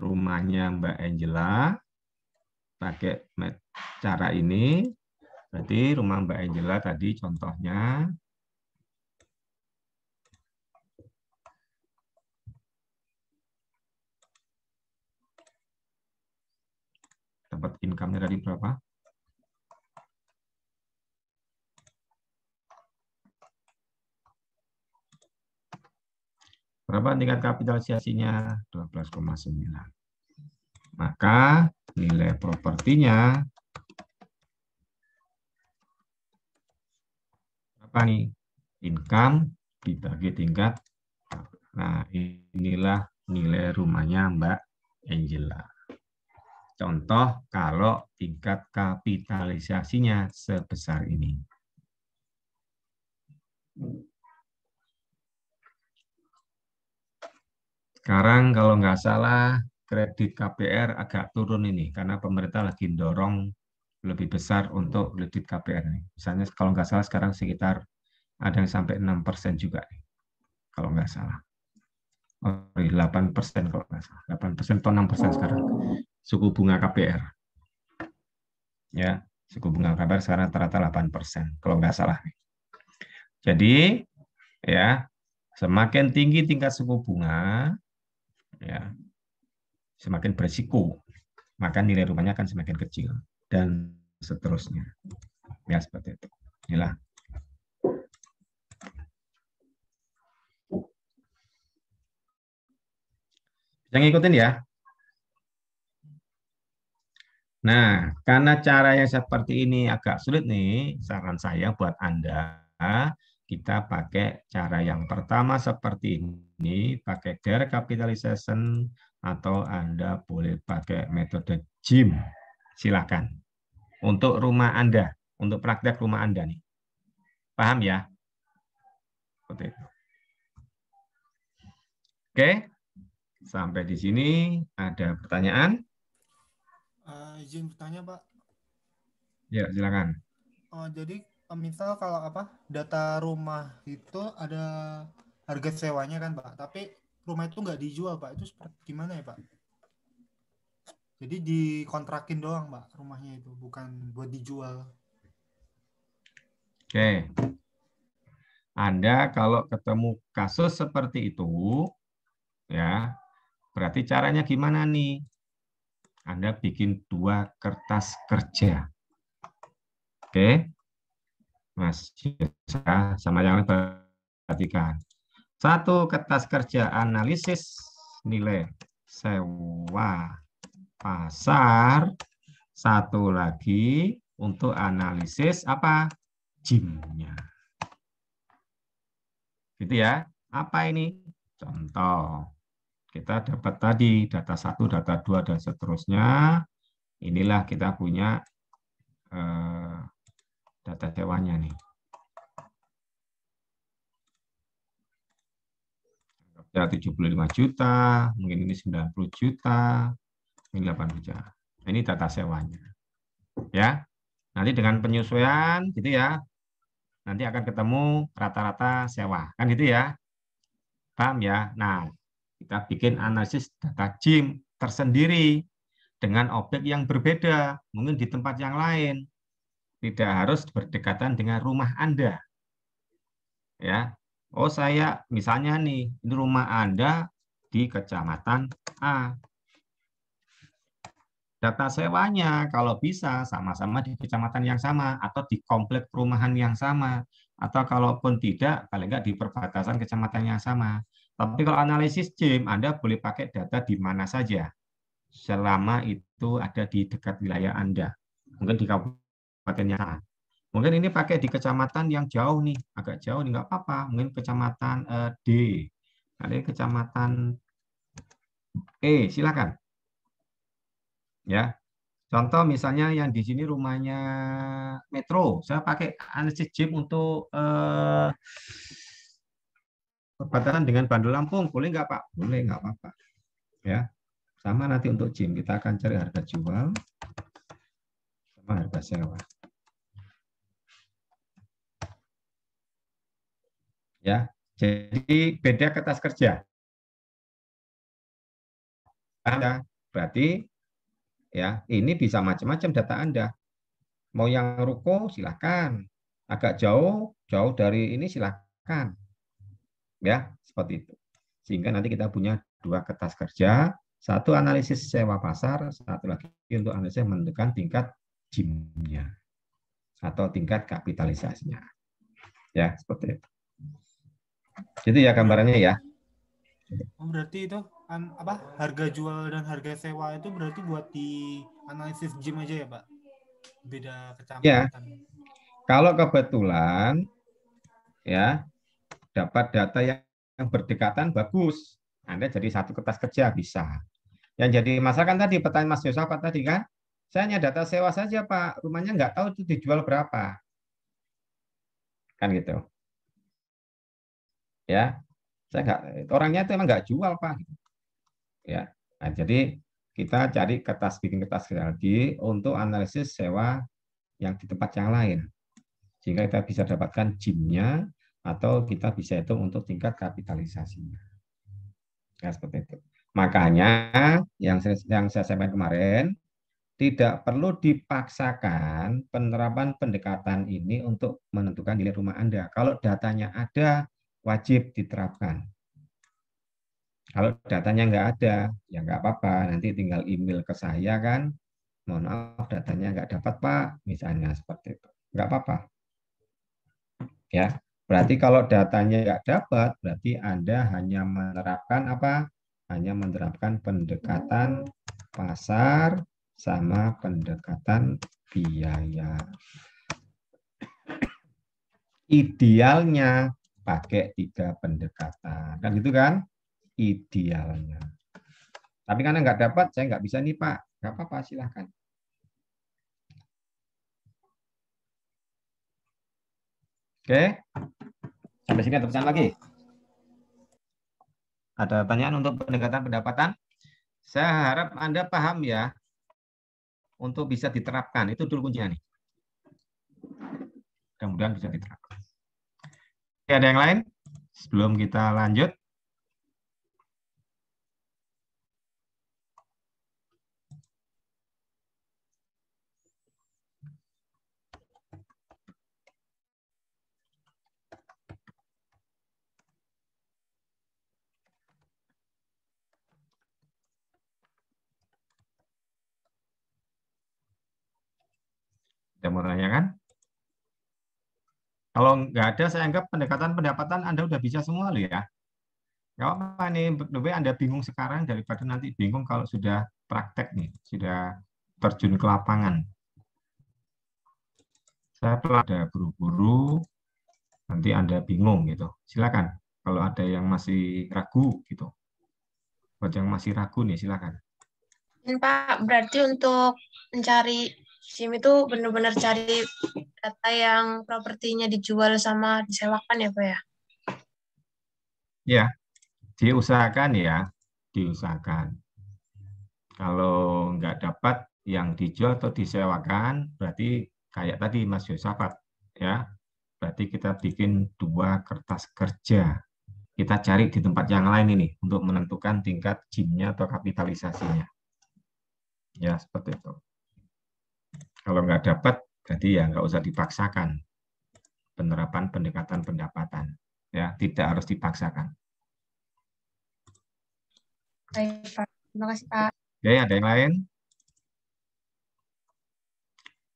rumahnya Mbak Angela pakai cara ini, berarti rumah Mbak Angela tadi contohnya dapat income-nya tadi berapa? Berapa tingkat kapitalisasinya? 12,9. Maka nilai propertinya apa nih? Income dibagi tingkat. Nah, inilah nilai rumahnya Mbak Angela. Contoh kalau tingkat kapitalisasinya sebesar ini. Sekarang kalau nggak salah kredit KPR agak turun ini karena pemerintah lagi dorong lebih besar untuk kredit KPR. ini Misalnya kalau nggak salah sekarang sekitar ada yang sampai 6 persen juga nih, kalau nggak salah. Oh, 8 iya, persen kalau nggak salah. 8 persen atau 6 persen sekarang suku bunga KPR. Ya, suku bunga KPR sekarang rata-rata 8 persen kalau nggak salah. Nih. Jadi ya semakin tinggi tingkat suku bunga, ya semakin berisiko maka nilai rumahnya akan semakin kecil dan seterusnya ya seperti itu inilah yang ngikutin ya Nah, karena caranya seperti ini agak sulit nih, saran saya buat Anda kita pakai cara yang pertama seperti ini, pakai dare capitalization atau Anda boleh pakai metode gym. Silakan. Untuk rumah Anda, untuk praktek rumah Anda nih. Paham ya? Seperti itu. Oke. Sampai di sini ada pertanyaan? Uh, izin bertanya, Pak. Ya, silakan. Oh, jadi misal kalau apa data rumah itu ada harga sewanya kan pak tapi rumah itu nggak dijual pak itu seperti gimana ya pak jadi dikontrakin doang pak rumahnya itu bukan buat dijual oke anda kalau ketemu kasus seperti itu ya berarti caranya gimana nih anda bikin dua kertas kerja oke okay Mas sama yang perhatikan. Satu kertas kerja analisis nilai sewa pasar. Satu lagi untuk analisis apa? Jimnya. Gitu ya. Apa ini? Contoh. Kita dapat tadi data satu, data dua dan seterusnya. Inilah kita punya eh, data sewanya nih. Ya 75 juta, mungkin ini 90 juta, ini 8 juta. Nah, ini data sewanya. Ya. Nanti dengan penyesuaian gitu ya. Nanti akan ketemu rata-rata sewa. Kan gitu ya. Paham ya? Nah, kita bikin analisis data gym tersendiri dengan objek yang berbeda, mungkin di tempat yang lain tidak harus berdekatan dengan rumah Anda. Ya. Oh, saya misalnya nih, ini rumah Anda di kecamatan A. Data sewanya kalau bisa sama-sama di kecamatan yang sama atau di komplek perumahan yang sama atau kalaupun tidak paling enggak di perbatasan kecamatan yang sama. Tapi kalau analisis JIM Anda boleh pakai data di mana saja selama itu ada di dekat wilayah Anda. Mungkin di kabupaten kabupatennya. Mungkin ini pakai di kecamatan yang jauh nih, agak jauh nih, nggak apa-apa. Mungkin kecamatan uh, D, kalian kecamatan E, silakan. Ya, contoh misalnya yang di sini rumahnya Metro, saya pakai analisis JIP untuk uh, perbatasan dengan Bandung Lampung, boleh nggak Pak? Boleh, nggak apa-apa. Ya, sama nanti untuk JIM kita akan cari harga jual sama harga sewa. ya. Jadi beda kertas kerja. Anda berarti ya ini bisa macam-macam data Anda. Mau yang ruko silahkan, agak jauh jauh dari ini silahkan, ya seperti itu. Sehingga nanti kita punya dua kertas kerja, satu analisis sewa pasar, satu lagi untuk analisis menentukan tingkat jimnya atau tingkat kapitalisasinya, ya seperti itu. Itu ya gambarannya ya. Oh, berarti itu an, apa harga jual dan harga sewa itu berarti buat di analisis gym aja ya, Pak? Beda ya. kecamatan. Ya. Kalau kebetulan ya dapat data yang berdekatan bagus. Anda jadi satu kertas kerja bisa. Yang jadi masakan tadi pertanyaan Mas Yusuf tadi kan, saya hanya data sewa saja Pak, rumahnya nggak tahu itu dijual berapa. Kan gitu ya saya nggak orangnya itu emang nggak jual pak gitu. ya nah, jadi kita cari kertas bikin kertas lagi untuk analisis sewa yang di tempat yang lain sehingga kita bisa dapatkan jimnya atau kita bisa itu untuk tingkat kapitalisasinya ya seperti itu makanya yang saya, yang saya sampaikan kemarin tidak perlu dipaksakan penerapan pendekatan ini untuk menentukan nilai rumah Anda. Kalau datanya ada, wajib diterapkan. Kalau datanya nggak ada, ya nggak apa-apa. Nanti tinggal email ke saya kan. Mohon maaf datanya nggak dapat Pak, misalnya seperti itu. Nggak apa-apa. Ya, berarti kalau datanya nggak dapat, berarti Anda hanya menerapkan apa? Hanya menerapkan pendekatan pasar sama pendekatan biaya. Idealnya pakai tiga pendekatan. Kan gitu kan? Idealnya. Tapi karena nggak dapat, saya nggak bisa nih Pak. Nggak apa-apa, silahkan. Oke. Sampai sini ada pesan lagi? Ada pertanyaan untuk pendekatan pendapatan? Saya harap Anda paham ya untuk bisa diterapkan. Itu dulu kuncinya nih. Kemudian bisa diterapkan. Oke, ada yang lain? Sebelum kita lanjut. Ada mau tanya kan? Kalau nggak ada, saya anggap pendekatan pendapatan Anda udah bisa semua loh ya. Gak apa-apa nih, lebih Anda bingung sekarang daripada nanti bingung kalau sudah praktek nih, sudah terjun ke lapangan. Saya telah ada buru-buru, nanti Anda bingung gitu. Silakan, kalau ada yang masih ragu gitu. Buat yang masih ragu nih, silakan. Pak, berarti untuk mencari SIM itu benar-benar cari data yang propertinya dijual sama disewakan ya Pak ya? Ya, diusahakan ya, diusahakan. Kalau nggak dapat yang dijual atau disewakan, berarti kayak tadi Mas Yosafat ya, berarti kita bikin dua kertas kerja. Kita cari di tempat yang lain ini untuk menentukan tingkat jimnya atau kapitalisasinya. Ya, seperti itu. Kalau nggak dapat, jadi ya nggak usah dipaksakan penerapan pendekatan pendapatan. Ya, tidak harus dipaksakan. Baik, Pak. Terima kasih, Pak. Ya, ada yang lain?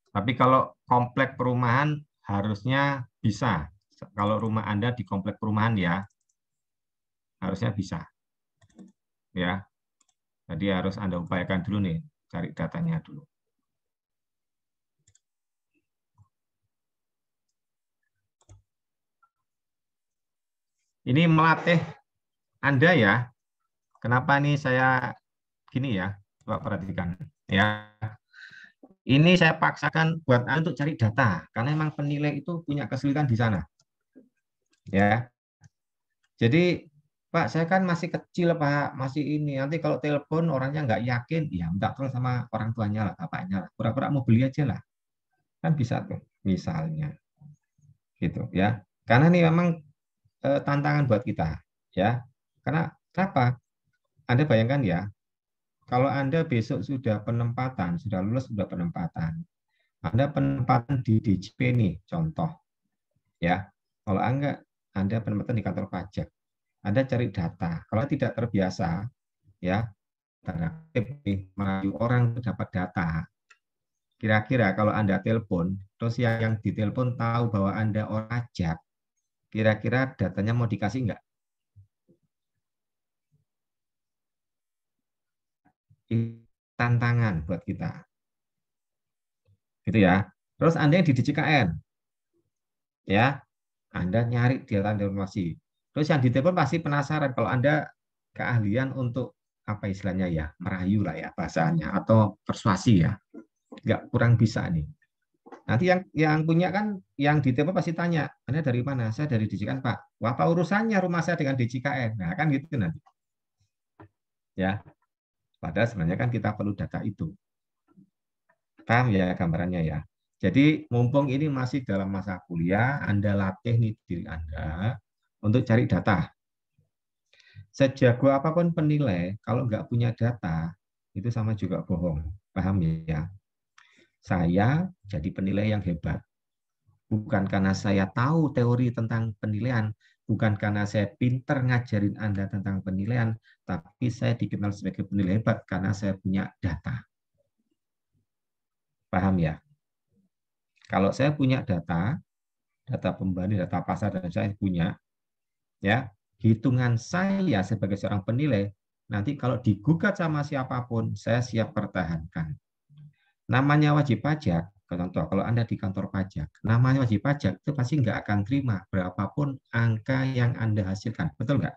Tapi kalau komplek perumahan harusnya bisa. Kalau rumah Anda di komplek perumahan ya, harusnya bisa. Ya. Jadi harus Anda upayakan dulu nih, cari datanya dulu. Ini melatih Anda ya. Kenapa nih saya gini ya? Coba perhatikan ya. Ini saya paksakan buat Anda untuk cari data karena memang penilai itu punya kesulitan di sana. Ya. Jadi Pak, saya kan masih kecil, Pak, masih ini. Nanti kalau telepon orangnya nggak yakin, ya minta tolong sama orang tuanya lah, bapaknya lah. Pura-pura mau beli aja lah. Kan bisa tuh, misalnya. Gitu ya. Karena nih memang Eh, tantangan buat kita, ya. Karena kenapa? Anda bayangkan ya, kalau Anda besok sudah penempatan, sudah lulus sudah penempatan. Anda penempatan di DJP nih, contoh. Ya, kalau Anda Anda penempatan di kantor pajak, Anda cari data. Kalau tidak terbiasa, ya, tanda kutip maju orang dapat data. Kira-kira kalau Anda telepon, terus yang, yang ditelepon tahu bahwa Anda orang pajak, Kira-kira datanya mau dikasih nggak? Tantangan buat kita. Gitu ya. Terus Anda yang di DJKN. Ya, Anda nyari di informasi. Terus yang di ditelepon pasti penasaran kalau Anda keahlian untuk apa istilahnya ya, merayu lah ya bahasanya atau persuasi ya. Nggak kurang bisa nih. Nanti yang yang punya kan yang di tempat pasti tanya, Anda dari mana? Saya dari DJKN, Pak. Wah, apa urusannya rumah saya dengan DJKN? Nah, kan gitu nanti. Ya. Padahal sebenarnya kan kita perlu data itu. Paham ya gambarannya ya? Jadi mumpung ini masih dalam masa kuliah, Anda latih nih diri Anda untuk cari data. Sejago apapun penilai, kalau nggak punya data, itu sama juga bohong. Paham ya? saya jadi penilai yang hebat. Bukan karena saya tahu teori tentang penilaian, bukan karena saya pinter ngajarin Anda tentang penilaian, tapi saya dikenal sebagai penilai hebat karena saya punya data. Paham ya? Kalau saya punya data, data pembanding, data pasar, dan saya punya, ya hitungan saya sebagai seorang penilai, nanti kalau digugat sama siapapun, saya siap pertahankan. Namanya wajib pajak, contoh kalau Anda di kantor pajak, namanya wajib pajak itu pasti nggak akan terima berapapun angka yang Anda hasilkan. Betul nggak?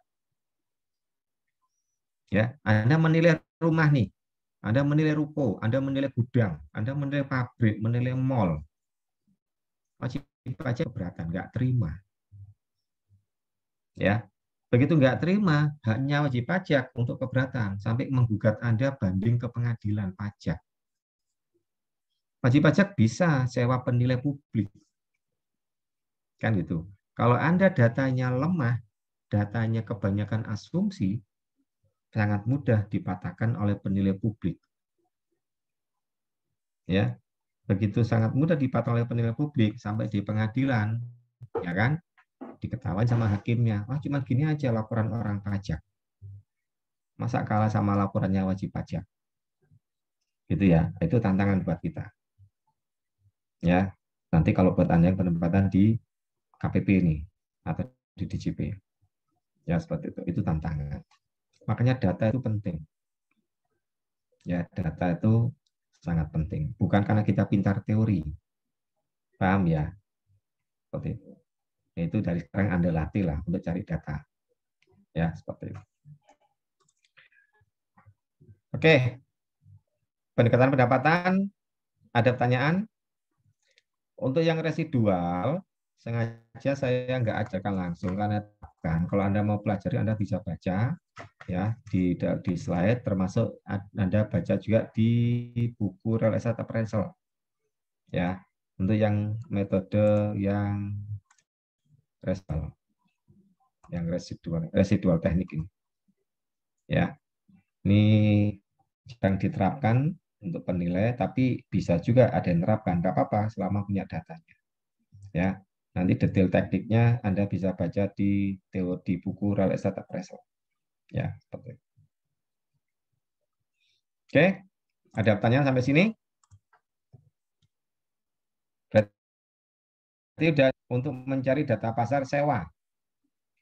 Ya, Anda menilai rumah nih, Anda menilai ruko, Anda menilai gudang, Anda menilai pabrik, menilai mall. Wajib pajak keberatan, nggak terima. Ya, begitu nggak terima, haknya wajib pajak untuk keberatan sampai menggugat Anda banding ke pengadilan pajak. Wajib pajak bisa sewa penilai publik. Kan gitu. Kalau Anda datanya lemah, datanya kebanyakan asumsi, sangat mudah dipatahkan oleh penilai publik. Ya, begitu sangat mudah dipatah oleh penilai publik sampai di pengadilan, ya kan? Diketahui sama hakimnya, wah cuma gini aja laporan orang pajak. Masa kalah sama laporannya wajib pajak? Gitu ya, itu tantangan buat kita ya nanti kalau buat anda yang penempatan di KPP ini atau di DJP ya seperti itu itu tantangan makanya data itu penting ya data itu sangat penting bukan karena kita pintar teori paham ya seperti itu ya, itu dari sekarang anda latih lah untuk cari data ya seperti itu oke pendekatan pendapatan ada pertanyaan untuk yang residual, sengaja saya nggak ajarkan langsung karena kan kalau Anda mau pelajari Anda bisa baca ya di di slide termasuk Anda baca juga di buku relasi prensel Ya, untuk yang metode yang residual yang residual residual teknik ini. Ya. Ini sedang diterapkan untuk penilai, tapi bisa juga ada yang terapkan, nggak apa-apa selama punya datanya. Ya, nanti detail tekniknya Anda bisa baca di teori buku Real Estate Appraisal. Ya, seperti itu. Oke, ada pertanyaan sampai sini? Berarti sudah untuk mencari data pasar sewa.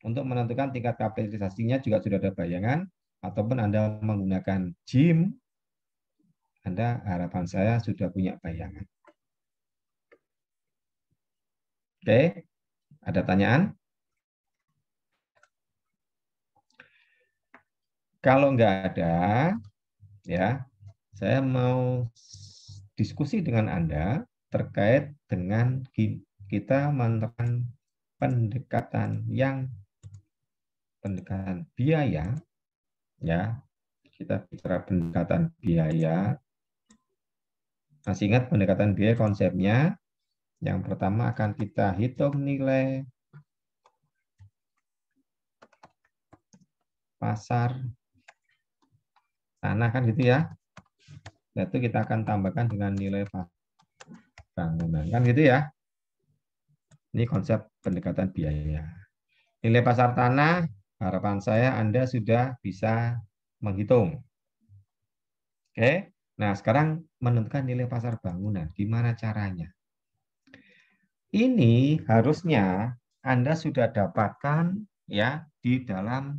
Untuk menentukan tingkat kapitalisasinya juga sudah ada bayangan, ataupun Anda menggunakan JIM anda harapan saya sudah punya bayangan. Oke, ada tanyaan? Kalau nggak ada, ya saya mau diskusi dengan Anda terkait dengan kita menerapkan pendekatan yang pendekatan biaya ya kita bicara pendekatan biaya masih ingat pendekatan biaya konsepnya? Yang pertama akan kita hitung nilai pasar tanah kan gitu ya. Nah, itu kita akan tambahkan dengan nilai bangunan kan gitu ya. Ini konsep pendekatan biaya. Nilai pasar tanah harapan saya Anda sudah bisa menghitung. Oke. Okay? Nah, sekarang menentukan nilai pasar bangunan. Gimana caranya? Ini harusnya Anda sudah dapatkan ya di dalam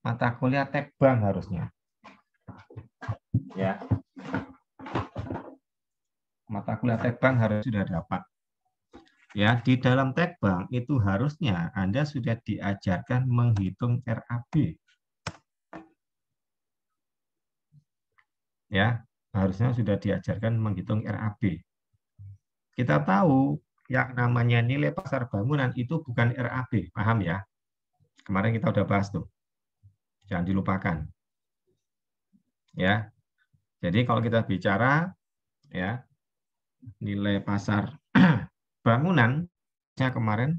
mata kuliah tekbang harusnya. Ya. Mata kuliah tekbang harus sudah dapat. Ya, di dalam tekbang itu harusnya Anda sudah diajarkan menghitung RAB. Ya, harusnya sudah diajarkan menghitung RAB. Kita tahu yang namanya nilai pasar bangunan itu bukan RAB, paham ya? Kemarin kita udah bahas tuh. Jangan dilupakan. Ya. Jadi kalau kita bicara ya nilai pasar bangunan ya kemarin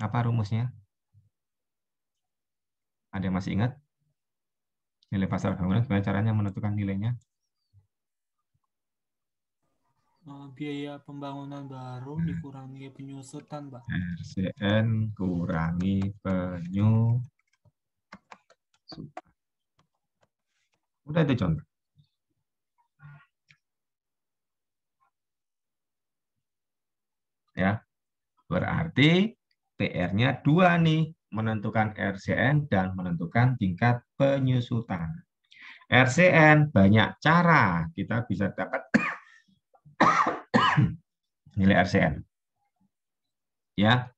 apa rumusnya? Ada yang masih ingat? nilai pasar bangunan sebenarnya caranya menentukan nilainya eh, biaya pembangunan baru hmm. dikurangi penyusutan, Pak. RCN kurangi penyusutan. Udah ada contoh. Ya. Berarti pr nya dua nih menentukan RCN dan menentukan tingkat penyusutan. RCN banyak cara kita bisa dapat nilai RCN. Ya.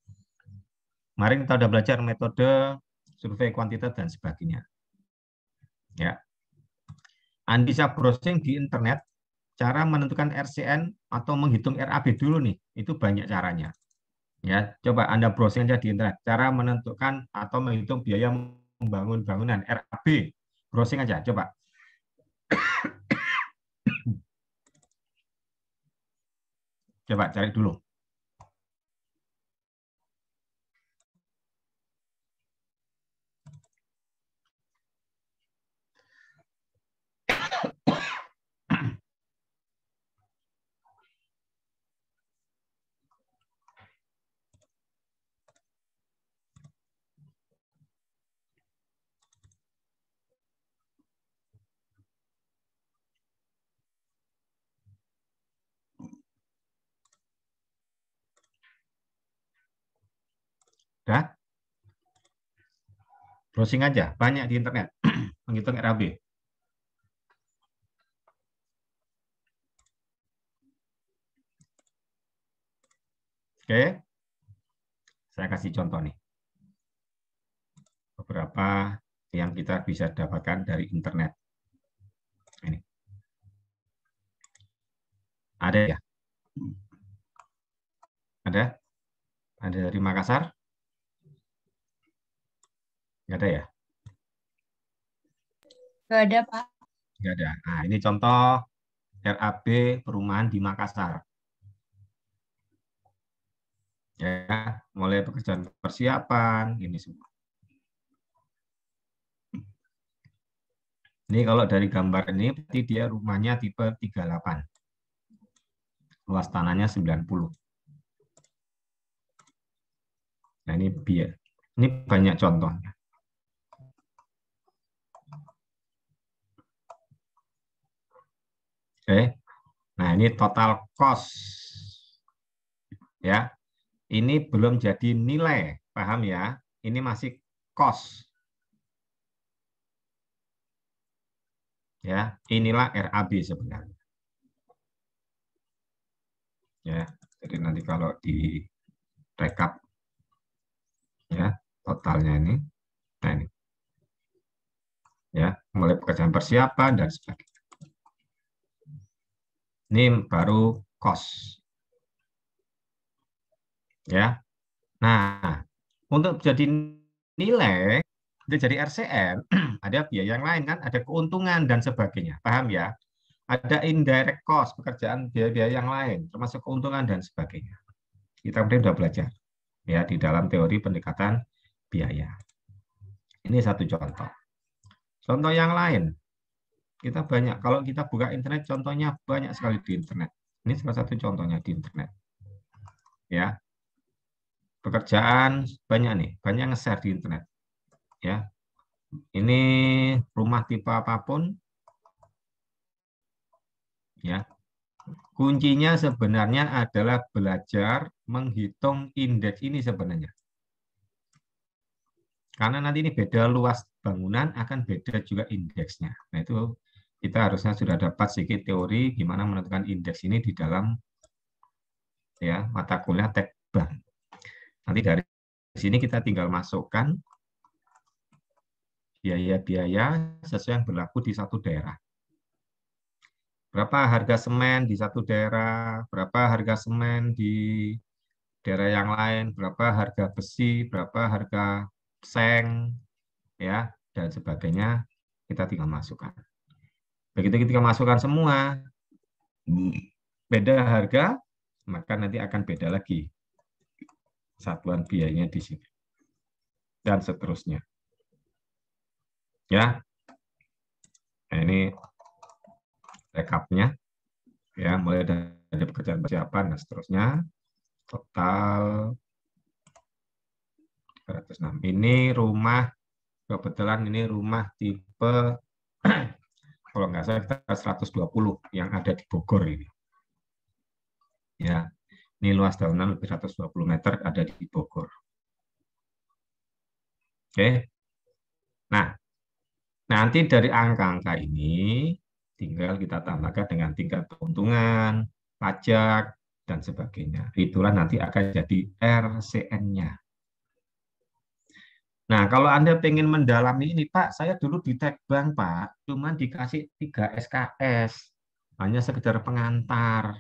Kemarin kita sudah belajar metode survei kuantitas dan sebagainya. Ya. Anda bisa browsing di internet, cara menentukan RCN atau menghitung RAB dulu nih, itu banyak caranya. Ya, coba Anda browsing aja di internet cara menentukan atau menghitung biaya membangun bangunan RAB. Browsing aja, coba. coba cari dulu. Sudah? Ya. Browsing aja, banyak di internet. Menghitung RAB. Oke. Saya kasih contoh nih. Beberapa yang kita bisa dapatkan dari internet. Ini. Ada ya? Ada? Ada dari Makassar? Nggak ada ya? Nggak ada, Pak. Nggak ada. Nah, ini contoh RAB perumahan di Makassar. Ya, mulai pekerjaan persiapan, ini semua. Ini kalau dari gambar ini, berarti dia rumahnya tipe 38. Luas tanahnya 90. Nah, ini biar. Ini banyak contohnya. okay. nah ini total cost ya ini belum jadi nilai paham ya ini masih cost ya inilah RAB sebenarnya ya jadi nanti kalau di rekap ya totalnya ini nah ini ya mulai pekerjaan persiapan dan sebagainya Nim baru kos. Ya. Nah, untuk jadi nilai itu jadi RCN, ada biaya yang lain kan, ada keuntungan dan sebagainya. Paham ya? Ada indirect cost, pekerjaan biaya-biaya yang lain, termasuk keuntungan dan sebagainya. Kita kemarin sudah belajar ya di dalam teori pendekatan biaya. Ini satu contoh. Contoh yang lain, kita banyak. Kalau kita buka internet, contohnya banyak sekali di internet. Ini salah satu contohnya di internet. Ya, pekerjaan banyak nih, banyak nge-share di internet. Ya, ini rumah tipe apapun. Ya, kuncinya sebenarnya adalah belajar menghitung indeks ini sebenarnya. Karena nanti ini beda luas bangunan akan beda juga indeksnya. Nah itu kita harusnya sudah dapat sedikit teori gimana menentukan indeks ini di dalam ya mata kuliah tekbang. Nanti dari sini kita tinggal masukkan biaya-biaya sesuai yang berlaku di satu daerah. Berapa harga semen di satu daerah, berapa harga semen di daerah yang lain, berapa harga besi, berapa harga seng, ya dan sebagainya kita tinggal masukkan. Begitu ya, kita masukkan semua, beda harga, maka nanti akan beda lagi satuan biayanya di sini. Dan seterusnya. Ya. Nah, ini rekapnya. Ya, mulai dari pekerjaan persiapan dan seterusnya. Total 306. Ini rumah, kebetulan ini rumah tipe kalau nggak salah kita 120 yang ada di Bogor ini. Ya, ini luas daunan lebih 120 meter ada di Bogor. Oke. Nah, nanti dari angka-angka ini tinggal kita tambahkan dengan tingkat keuntungan, pajak, dan sebagainya. Itulah nanti akan jadi RCN-nya. Nah, kalau Anda pengen mendalami ini, Pak, saya dulu di Tekbank, Pak, cuman dikasih 3 SKS, hanya sekedar pengantar.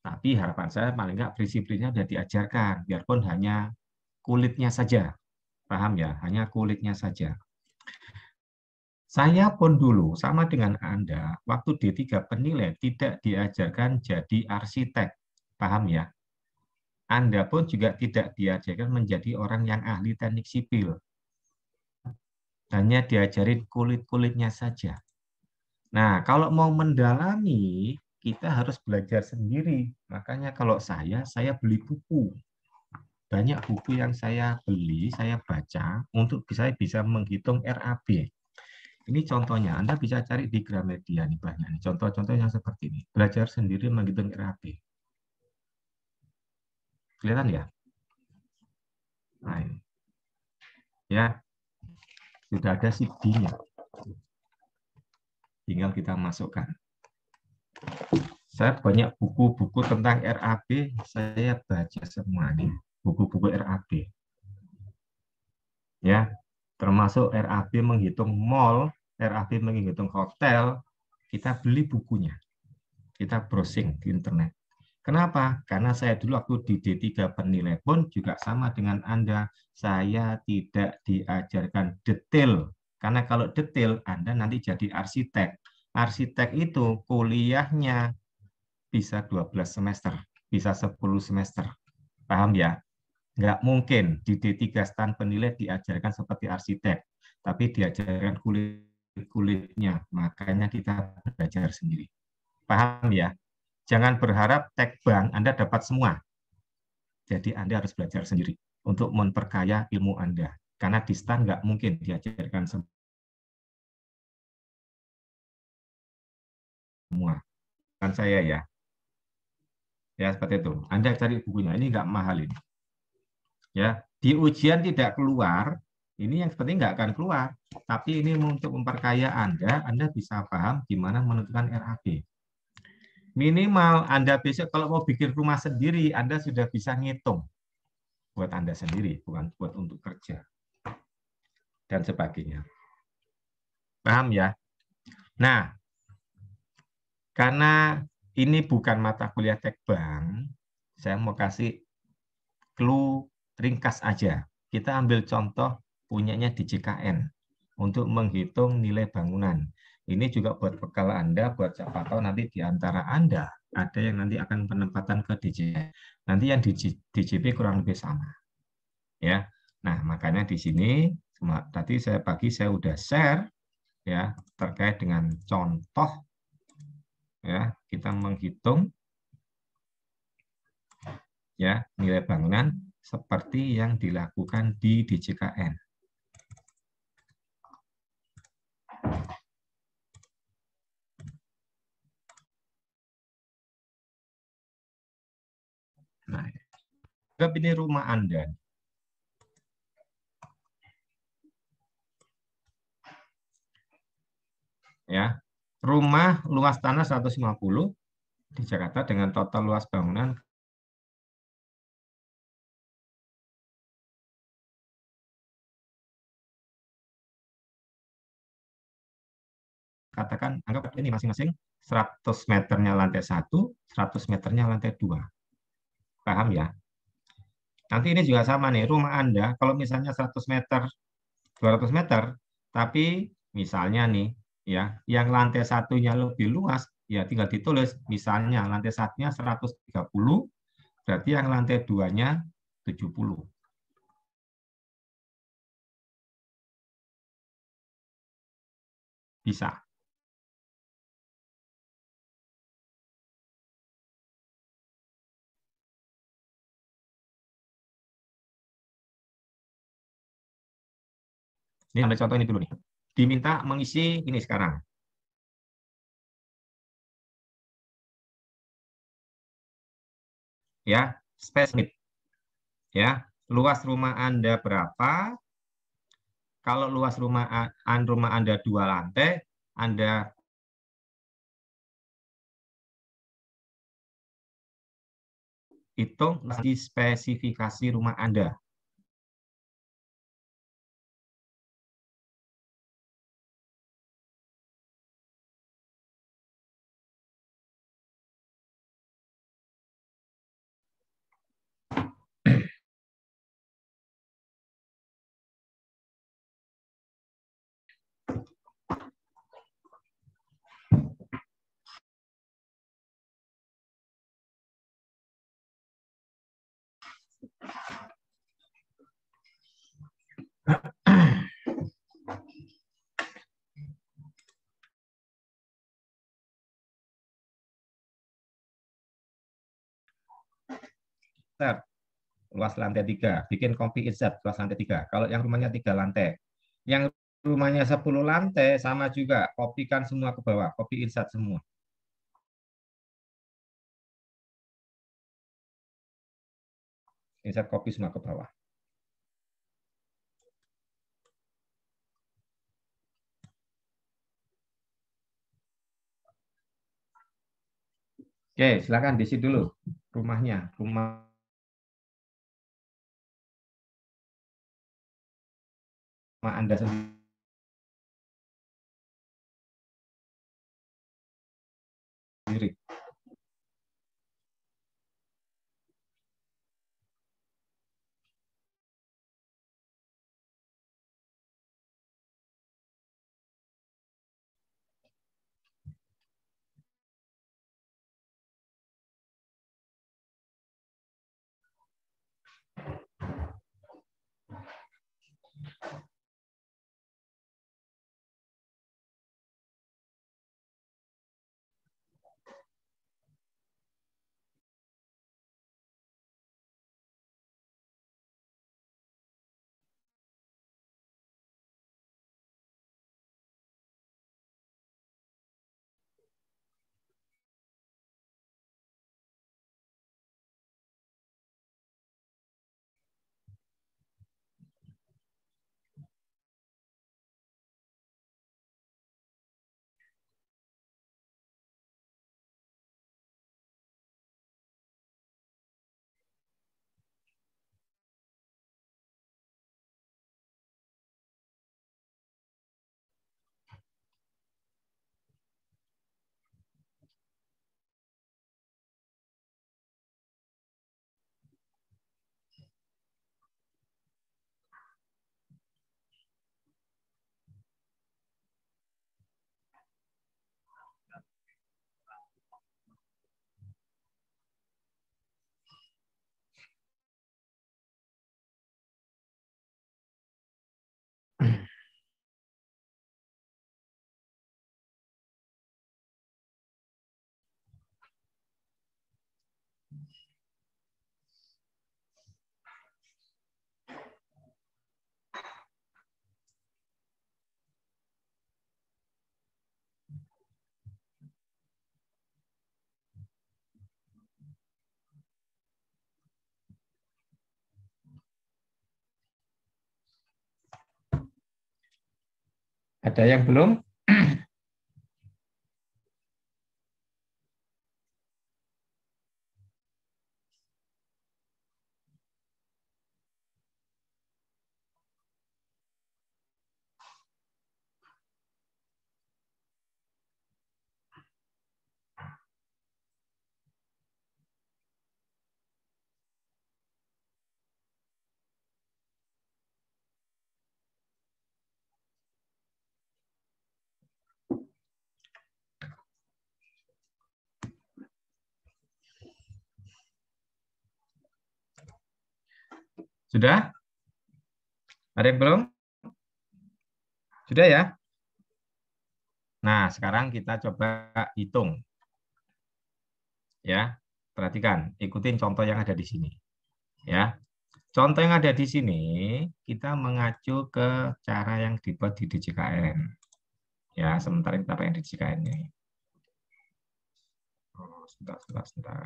Tapi harapan saya paling nggak prinsip-prinsipnya sudah diajarkan, biarpun hanya kulitnya saja. Paham ya? Hanya kulitnya saja. Saya pun dulu, sama dengan Anda, waktu D3 penilai tidak diajarkan jadi arsitek. Paham ya? Anda pun juga tidak diajarkan menjadi orang yang ahli teknik sipil hanya diajarin kulit-kulitnya saja. Nah, kalau mau mendalami, kita harus belajar sendiri. Makanya kalau saya, saya beli buku. Banyak buku yang saya beli, saya baca untuk saya bisa menghitung RAB. Ini contohnya, Anda bisa cari di Gramedia nih banyak. Contoh-contoh yang seperti ini. Belajar sendiri menghitung RAB. Kelihatan ya? Nah, ya, sudah ada si nya Tinggal kita masukkan. Saya banyak buku-buku tentang RAB, saya baca semua nih, buku-buku RAB. Ya, termasuk RAB menghitung mall, RAB menghitung hotel, kita beli bukunya. Kita browsing di internet. Kenapa? Karena saya dulu waktu di D3 penilai pun juga sama dengan Anda. Saya tidak diajarkan detail. Karena kalau detail, Anda nanti jadi arsitek. Arsitek itu kuliahnya bisa 12 semester, bisa 10 semester. Paham ya? Nggak mungkin di D3 stand penilai diajarkan seperti arsitek, tapi diajarkan kulit kulitnya. Makanya kita belajar sendiri. Paham ya? Jangan berharap tag bank Anda dapat semua. Jadi Anda harus belajar sendiri untuk memperkaya ilmu Anda. Karena di stand nggak mungkin diajarkan semua. Bukan saya ya. Ya, seperti itu. Anda cari bukunya. Ini nggak mahal ini. Ya, di ujian tidak keluar, ini yang seperti nggak akan keluar. Tapi ini untuk memperkaya Anda, Anda bisa paham gimana menentukan RAB. Minimal Anda besok kalau mau bikin rumah sendiri, Anda sudah bisa ngitung buat Anda sendiri, bukan buat untuk kerja dan sebagainya. Paham ya? Nah, karena ini bukan mata kuliah tekbang, saya mau kasih clue ringkas aja. Kita ambil contoh punyanya di JKN untuk menghitung nilai bangunan. Ini juga buat bekal Anda, buat siapa tahu nanti di antara Anda ada yang nanti akan penempatan ke DJP. Nanti yang di DJP kurang lebih sama. Ya. Nah, makanya di sini tadi saya pagi saya udah share ya terkait dengan contoh ya kita menghitung ya nilai bangunan seperti yang dilakukan di DJKN anggap ini rumah Anda. Ya, rumah luas tanah 150 di Jakarta dengan total luas bangunan katakan anggap ini masing-masing 100 meternya lantai 1, 100 meternya lantai 2. Paham ya? Nanti ini juga sama nih, rumah Anda kalau misalnya 100 meter, 200 meter, tapi misalnya nih, ya, yang lantai satunya lebih luas, ya tinggal ditulis, misalnya lantai satunya 130, berarti yang lantai duanya 70. Bisa. Ini ambil contoh ini dulu nih. Diminta mengisi ini sekarang. Ya, space need. Ya, luas rumah Anda berapa? Kalau luas rumah rumah Anda dua lantai, Anda hitung di spesifikasi rumah Anda. hektar luas lantai tiga, bikin kompi izat luas lantai tiga. Kalau yang rumahnya tiga lantai, yang rumahnya sepuluh lantai sama juga, kopikan semua ke bawah, kopi izat semua. Izat kopi semua ke bawah. Oke, silakan diisi dulu rumahnya, rumah Anda sendiri. sendiri. Ada yang belum? Sudah? Ada yang belum? Sudah ya? Nah, sekarang kita coba hitung. Ya, perhatikan, ikutin contoh yang ada di sini. Ya. Contoh yang ada di sini kita mengacu ke cara yang dibuat di DJKN. Ya, sementara kita pakai DJKN ini. Oh, sebentar, sebentar, sebentar.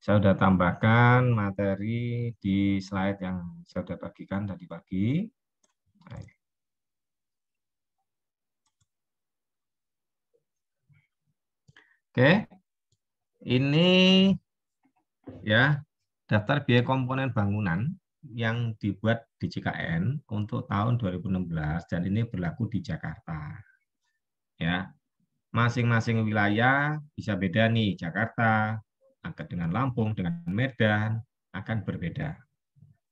Saya sudah tambahkan materi di slide yang saya sudah bagikan tadi pagi. Oke, ini ya daftar biaya komponen bangunan yang dibuat di JKN untuk tahun 2016 dan ini berlaku di Jakarta. Ya. Masing-masing wilayah bisa beda nih. Jakarta angkat dengan Lampung, dengan Medan akan berbeda.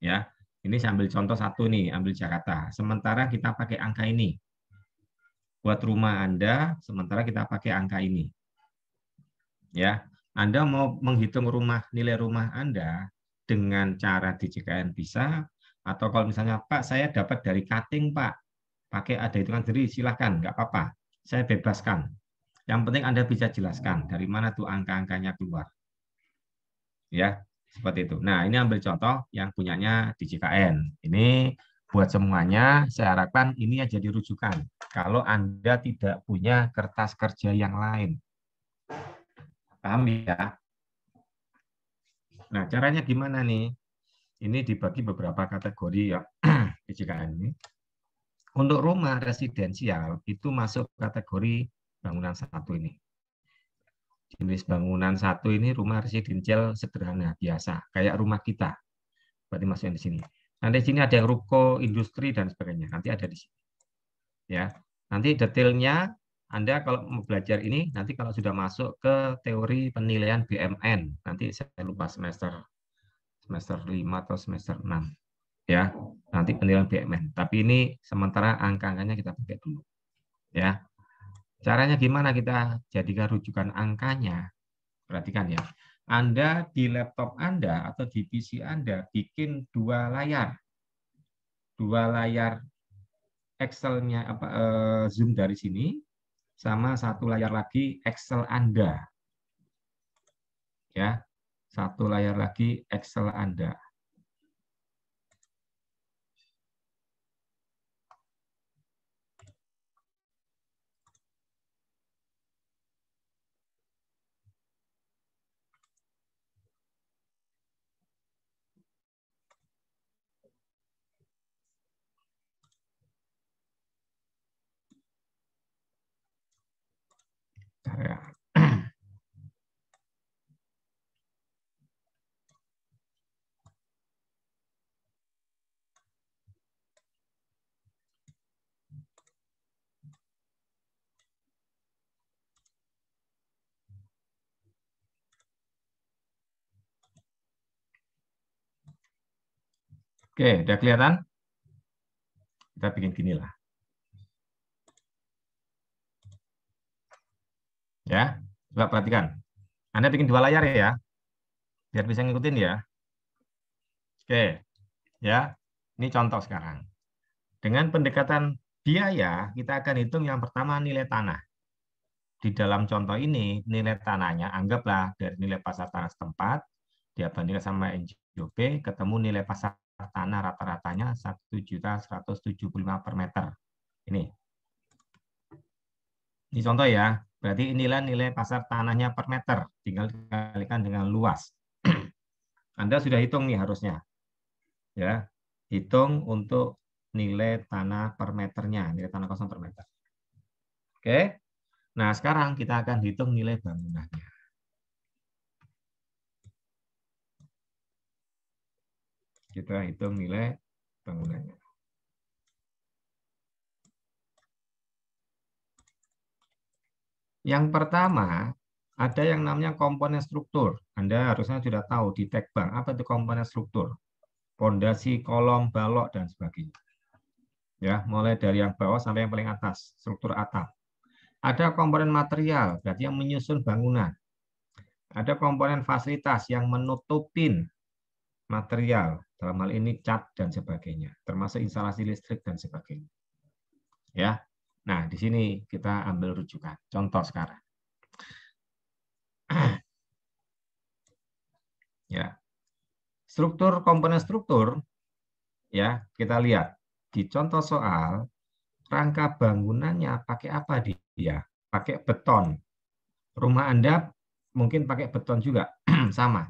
Ya, ini sambil contoh satu nih, ambil Jakarta. Sementara kita pakai angka ini. Buat rumah Anda, sementara kita pakai angka ini. Ya, Anda mau menghitung rumah nilai rumah Anda dengan cara di JKN bisa, atau kalau misalnya Pak saya dapat dari cutting Pak, pakai ada hitungan sendiri silahkan, nggak apa-apa, saya bebaskan. Yang penting Anda bisa jelaskan dari mana tuh angka-angkanya keluar ya seperti itu. Nah ini ambil contoh yang punyanya di JKN. Ini buat semuanya saya harapkan ini ya jadi rujukan kalau anda tidak punya kertas kerja yang lain. Paham ya? Nah caranya gimana nih? Ini dibagi beberapa kategori ya di JKN ini. Untuk rumah residensial itu masuk kategori bangunan satu ini jenis bangunan satu ini rumah residensial sederhana biasa, kayak rumah kita. Berarti masukin di sini. Nanti di sini ada yang ruko, industri dan sebagainya. Nanti ada di sini. Ya. Nanti detailnya Anda kalau mau belajar ini nanti kalau sudah masuk ke teori penilaian BMN, nanti saya lupa semester semester 5 atau semester 6. Ya. Nanti penilaian BMN. Tapi ini sementara angka-angkanya kita pakai dulu. Ya. Caranya gimana kita jadikan rujukan angkanya? Perhatikan ya. Anda di laptop Anda atau di PC Anda bikin dua layar. Dua layar Excel-nya apa eh, Zoom dari sini sama satu layar lagi Excel Anda. Ya. Satu layar lagi Excel Anda. Oke, udah kelihatan? Kita bikin gini lah. Ya, coba perhatikan. Anda bikin dua layar ya, biar bisa ngikutin ya. Oke, ya. Ini contoh sekarang. Dengan pendekatan biaya, kita akan hitung yang pertama nilai tanah. Di dalam contoh ini, nilai tanahnya anggaplah dari nilai pasar tanah setempat, dia bandingkan sama NJOP, ketemu nilai pasar tanah rata-ratanya 1.175 per meter. Ini. Ini contoh ya. Berarti inilah nilai pasar tanahnya per meter. Tinggal dikalikan dengan luas. Anda sudah hitung nih harusnya. Ya, hitung untuk nilai tanah per meternya, nilai tanah kosong per meter. Oke. Nah, sekarang kita akan hitung nilai bangunannya. kita hitung nilai bangunannya. Yang pertama, ada yang namanya komponen struktur. Anda harusnya sudah tahu di bank, apa itu komponen struktur? Pondasi, kolom, balok, dan sebagainya. Ya, mulai dari yang bawah sampai yang paling atas, struktur atap. Ada komponen material, berarti yang menyusun bangunan. Ada komponen fasilitas yang menutupin material. Dalam hal ini cat dan sebagainya, termasuk instalasi listrik dan sebagainya. Ya. Nah, di sini kita ambil rujukan. Contoh sekarang. ya. Struktur komponen struktur ya, kita lihat di contoh soal rangka bangunannya pakai apa dia? Pakai beton. Rumah Anda mungkin pakai beton juga sama.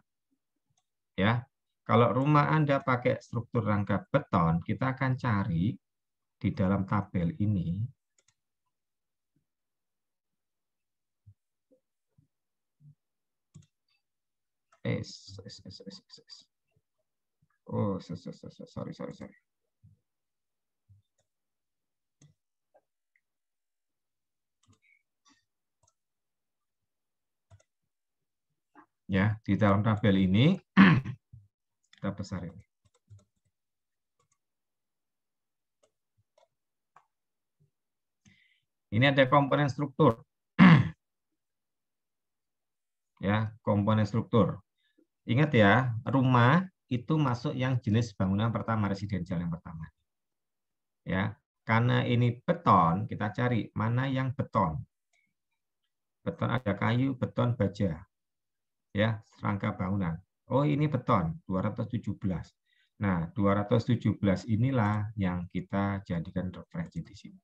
Ya, kalau rumah Anda pakai struktur rangka beton, kita akan cari di dalam tabel ini. Oh, sorry, sorry, sorry. Ya, di dalam tabel ini Kita besarin. Ini ada komponen struktur. ya, komponen struktur. Ingat ya, rumah itu masuk yang jenis bangunan pertama residensial yang pertama. Ya, karena ini beton, kita cari mana yang beton. Beton ada kayu, beton baja. Ya, serangka bangunan. Oh, ini beton 217. Nah, 217 inilah yang kita jadikan referensi di sini.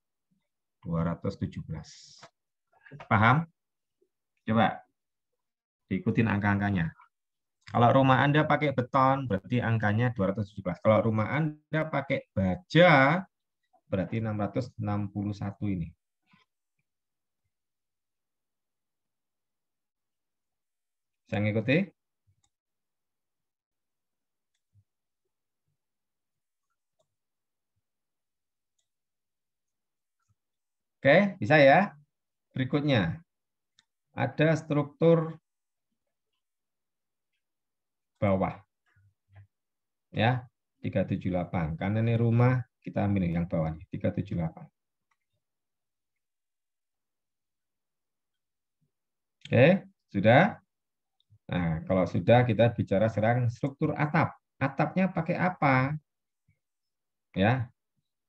217. Paham? Coba diikutin angka-angkanya. Kalau rumah Anda pakai beton, berarti angkanya 217. Kalau rumah Anda pakai baja, berarti 661 ini. Saya ngikuti? Oke, bisa ya? Berikutnya, ada struktur bawah. Ya, 378. Karena ini rumah, kita ambil yang bawah 378. Oke, sudah? Nah, kalau sudah kita bicara sekarang struktur atap. Atapnya pakai apa? Ya.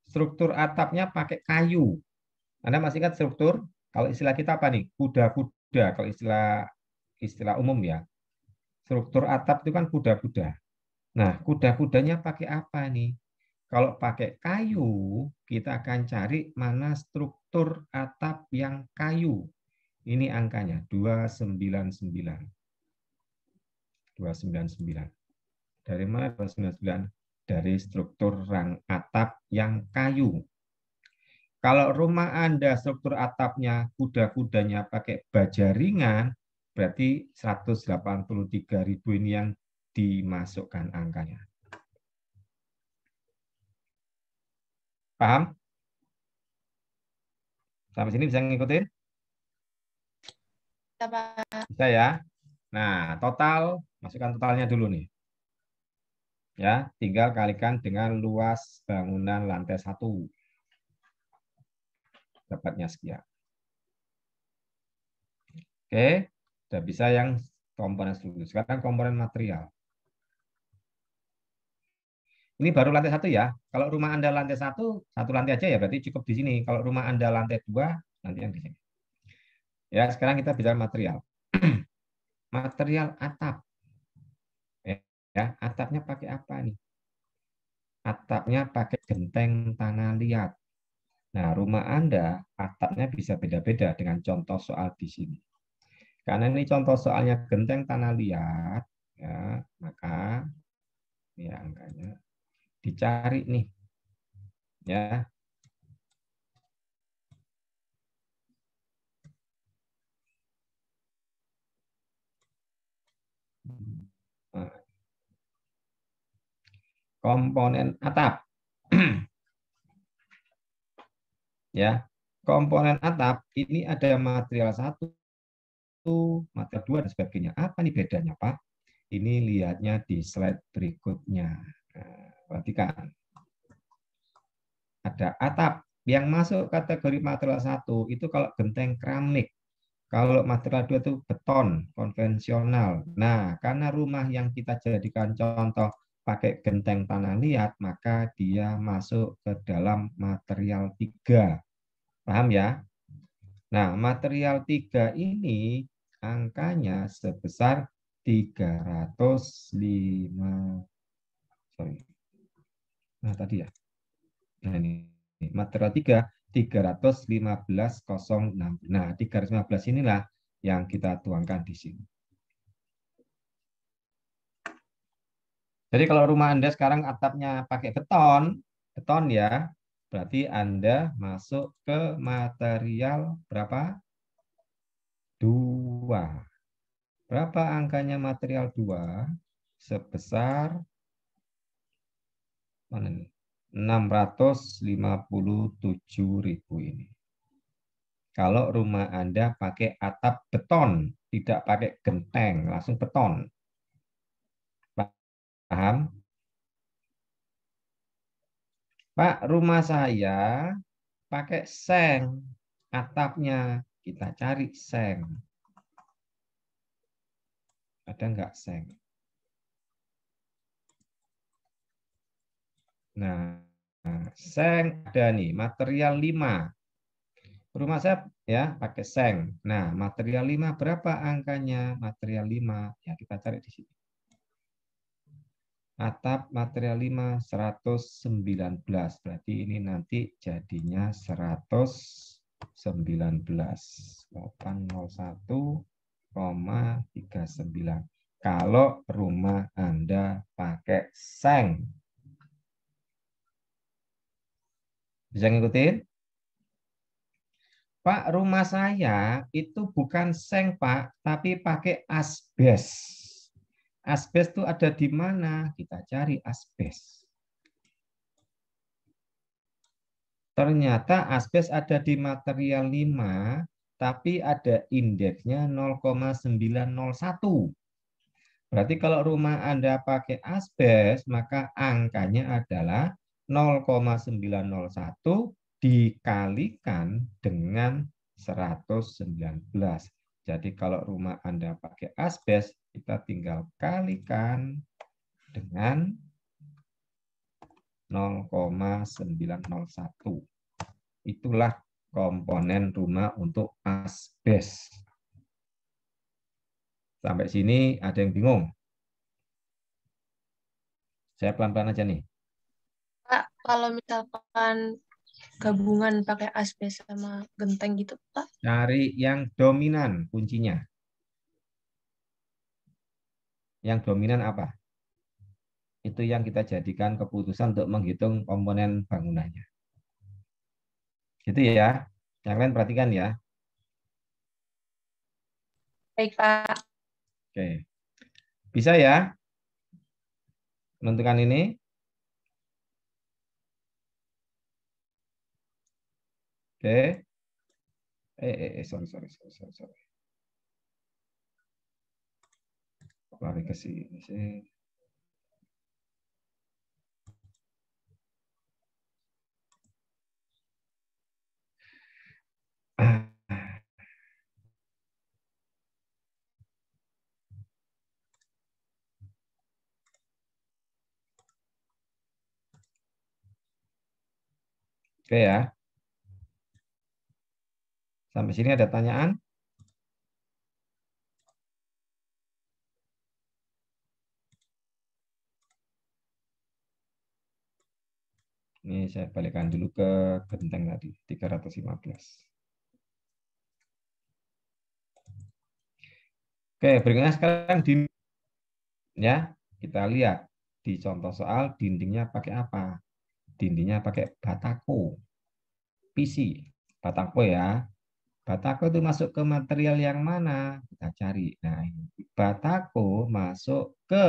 Struktur atapnya pakai kayu. Anda masih ingat struktur? Kalau istilah kita apa nih? Kuda-kuda, kalau istilah istilah umum ya. Struktur atap itu kan kuda-kuda. Nah, kuda-kudanya pakai apa nih? Kalau pakai kayu, kita akan cari mana struktur atap yang kayu. Ini angkanya, 299. 299. Dari mana 299? Dari struktur rang atap yang kayu. Kalau rumah Anda struktur atapnya, kuda-kudanya pakai baja ringan, berarti 183.000 ini yang dimasukkan angkanya. Paham? Sampai sini bisa ngikutin? Bisa, Bisa ya? Nah, total, masukkan totalnya dulu nih. Ya, tinggal kalikan dengan luas bangunan lantai satu dapatnya sekian. Oke, sudah bisa yang komponen struktur. Sekarang komponen material. Ini baru lantai satu ya. Kalau rumah Anda lantai satu, satu lantai aja ya berarti cukup di sini. Kalau rumah Anda lantai dua, nanti yang di Ya, sekarang kita bicara material. material atap. Ya, ya, atapnya pakai apa nih? Atapnya pakai genteng tanah liat. Nah, rumah Anda atapnya bisa beda-beda dengan contoh soal di sini. Karena ini contoh soalnya genteng tanah liat, ya, maka ini ya, angkanya dicari nih. Ya. Nah, komponen atap Ya, komponen atap ini ada material satu, material dua dan sebagainya. Apa nih bedanya Pak? Ini lihatnya di slide berikutnya. Nah, perhatikan. Ada atap yang masuk kategori material satu itu kalau genteng keramik. Kalau material dua itu beton konvensional. Nah, karena rumah yang kita jadikan contoh pakai genteng tanah liat, maka dia masuk ke dalam material tiga. Paham ya? Nah, material tiga ini angkanya sebesar 305 sorry. Nah, tadi ya. Nah, ini material 3 315,06. Nah, 315 inilah yang kita tuangkan di sini. Jadi kalau rumah Anda sekarang atapnya pakai beton, beton ya, berarti Anda masuk ke material berapa? Dua. Berapa angkanya material dua sebesar mana nih? 657.000 ini. Kalau rumah Anda pakai atap beton, tidak pakai genteng, langsung beton. Paham? Pak, rumah saya pakai seng atapnya. Kita cari seng. Ada enggak seng? Nah, seng ada nih, material lima. Rumah saya ya pakai seng. Nah, material lima berapa angkanya? Material lima ya kita cari di sini atap material 5 119 berarti ini nanti jadinya 119 801,39 kalau rumah Anda pakai seng bisa ngikutin Pak rumah saya itu bukan seng Pak tapi pakai asbes Asbes itu ada di mana? Kita cari asbes. Ternyata asbes ada di material 5, tapi ada indeksnya 0,901. Berarti kalau rumah Anda pakai asbes, maka angkanya adalah 0,901 dikalikan dengan 119. Jadi kalau rumah Anda pakai asbes, kita tinggal kalikan dengan 0,901. Itulah komponen rumah untuk asbes. Sampai sini ada yang bingung? Saya pelan-pelan aja nih. Pak, kalau misalkan gabungan pakai asbes sama genteng gitu, Pak? Cari yang dominan kuncinya yang dominan apa? Itu yang kita jadikan keputusan untuk menghitung komponen bangunannya. Gitu ya. Yang lain perhatikan ya. Baik, Pak. Oke. Bisa ya? Menentukan ini? Oke. Eh, eh, eh sorry, sorry, sorry, sorry. Lari ke sini sih. Ah. Oke okay ya. Sampai sini ada pertanyaan? Ini saya balikkan dulu ke genteng tadi, 315. Oke, berikutnya sekarang di ya, kita lihat di contoh soal dindingnya pakai apa? Dindingnya pakai batako. PC, batako ya. Batako itu masuk ke material yang mana? Kita cari. Nah, ini batako masuk ke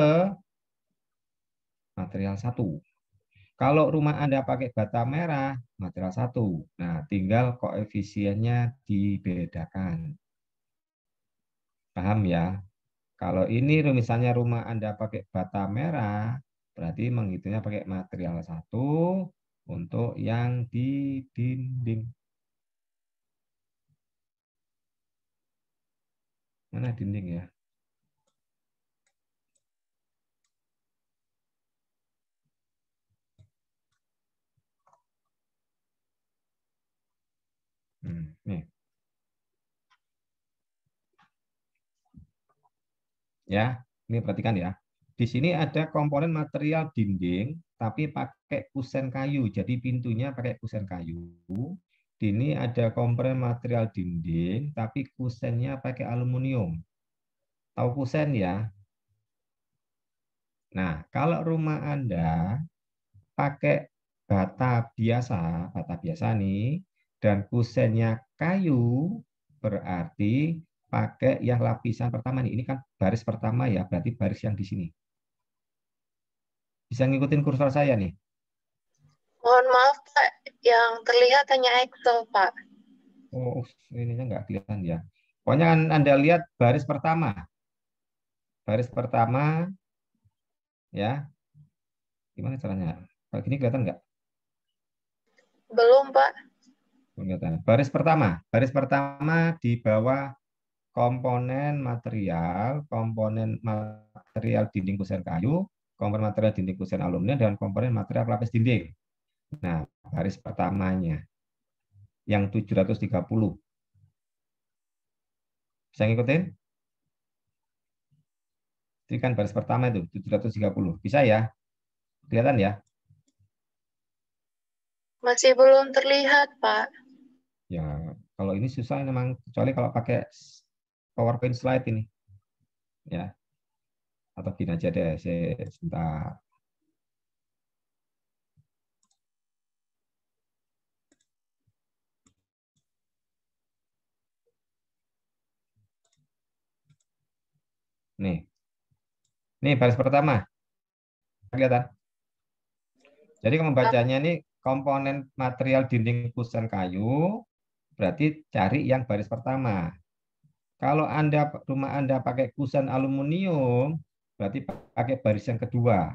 material satu. Kalau rumah Anda pakai bata merah, material satu. Nah, tinggal koefisiennya dibedakan. Paham ya? Kalau ini misalnya rumah Anda pakai bata merah, berarti menghitungnya pakai material satu untuk yang di dinding. Mana dinding ya? Hmm, nih. Ya, ini perhatikan ya. Di sini ada komponen material dinding, tapi pakai kusen kayu. Jadi pintunya pakai kusen kayu. Di sini ada komponen material dinding, tapi kusennya pakai aluminium. Tahu kusen ya? Nah, kalau rumah Anda pakai bata biasa, bata biasa nih, dan kusennya kayu berarti pakai yang lapisan pertama nih. Ini kan baris pertama ya, berarti baris yang di sini. Bisa ngikutin kursor saya nih? Mohon maaf Pak, yang terlihat hanya Excel Pak. Oh, ini nggak kelihatan ya. Pokoknya kan Anda lihat baris pertama. Baris pertama, ya. Gimana caranya? Kalau gini kelihatan nggak? Belum Pak. Baris pertama, baris pertama di bawah komponen material, komponen material dinding kusen kayu, komponen material dinding kusen aluminium dan komponen material pelapis dinding. Nah, baris pertamanya yang 730. Bisa ngikutin? Ini kan baris pertama itu 730. Bisa ya? Kelihatan ya? Masih belum terlihat, Pak. Ya, kalau ini susah memang kecuali kalau pakai PowerPoint slide ini. Ya. Atau gini aja deh, saya sebentar. Nih. Nih baris pertama. Kelihatan? Jadi membacanya ini komponen material dinding kusen kayu berarti cari yang baris pertama. Kalau Anda rumah Anda pakai kusen aluminium, berarti pakai baris yang kedua.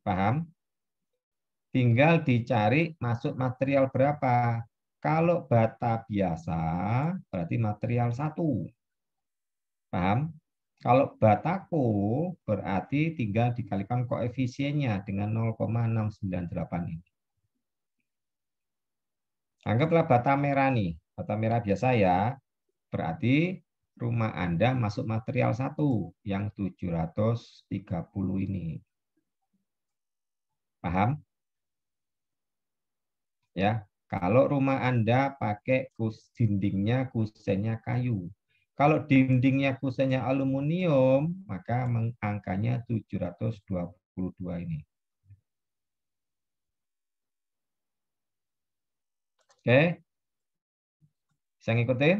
Paham? Tinggal dicari masuk material berapa. Kalau bata biasa, berarti material satu. Paham? Kalau bataku, berarti tinggal dikalikan koefisiennya dengan 0,698 ini. Anggaplah bata merah nih. Kota merah biasa ya, berarti rumah Anda masuk material satu yang 730 ini. Paham? Ya, kalau rumah Anda pakai kus, dindingnya kusennya kayu. Kalau dindingnya kusennya aluminium, maka angkanya 722 ini. Oke, bisa ngikutin?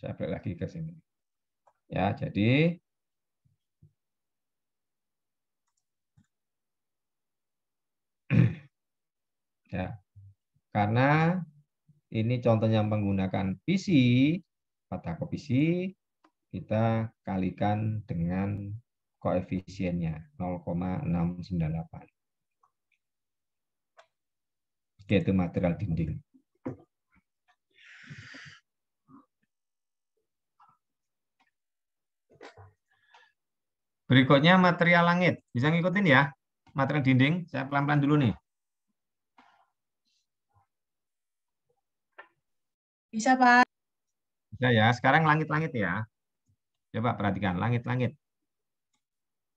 Saya balik lagi ke sini. Ya, jadi ya. Karena ini contohnya menggunakan PC, kata PC, kita kalikan dengan koefisiennya 0,698. Oke, itu material dinding. Berikutnya material langit. Bisa ngikutin ya? Material dinding. Saya pelan-pelan dulu nih. Bisa, Pak. Bisa ya. Sekarang langit-langit ya. Coba perhatikan. Langit-langit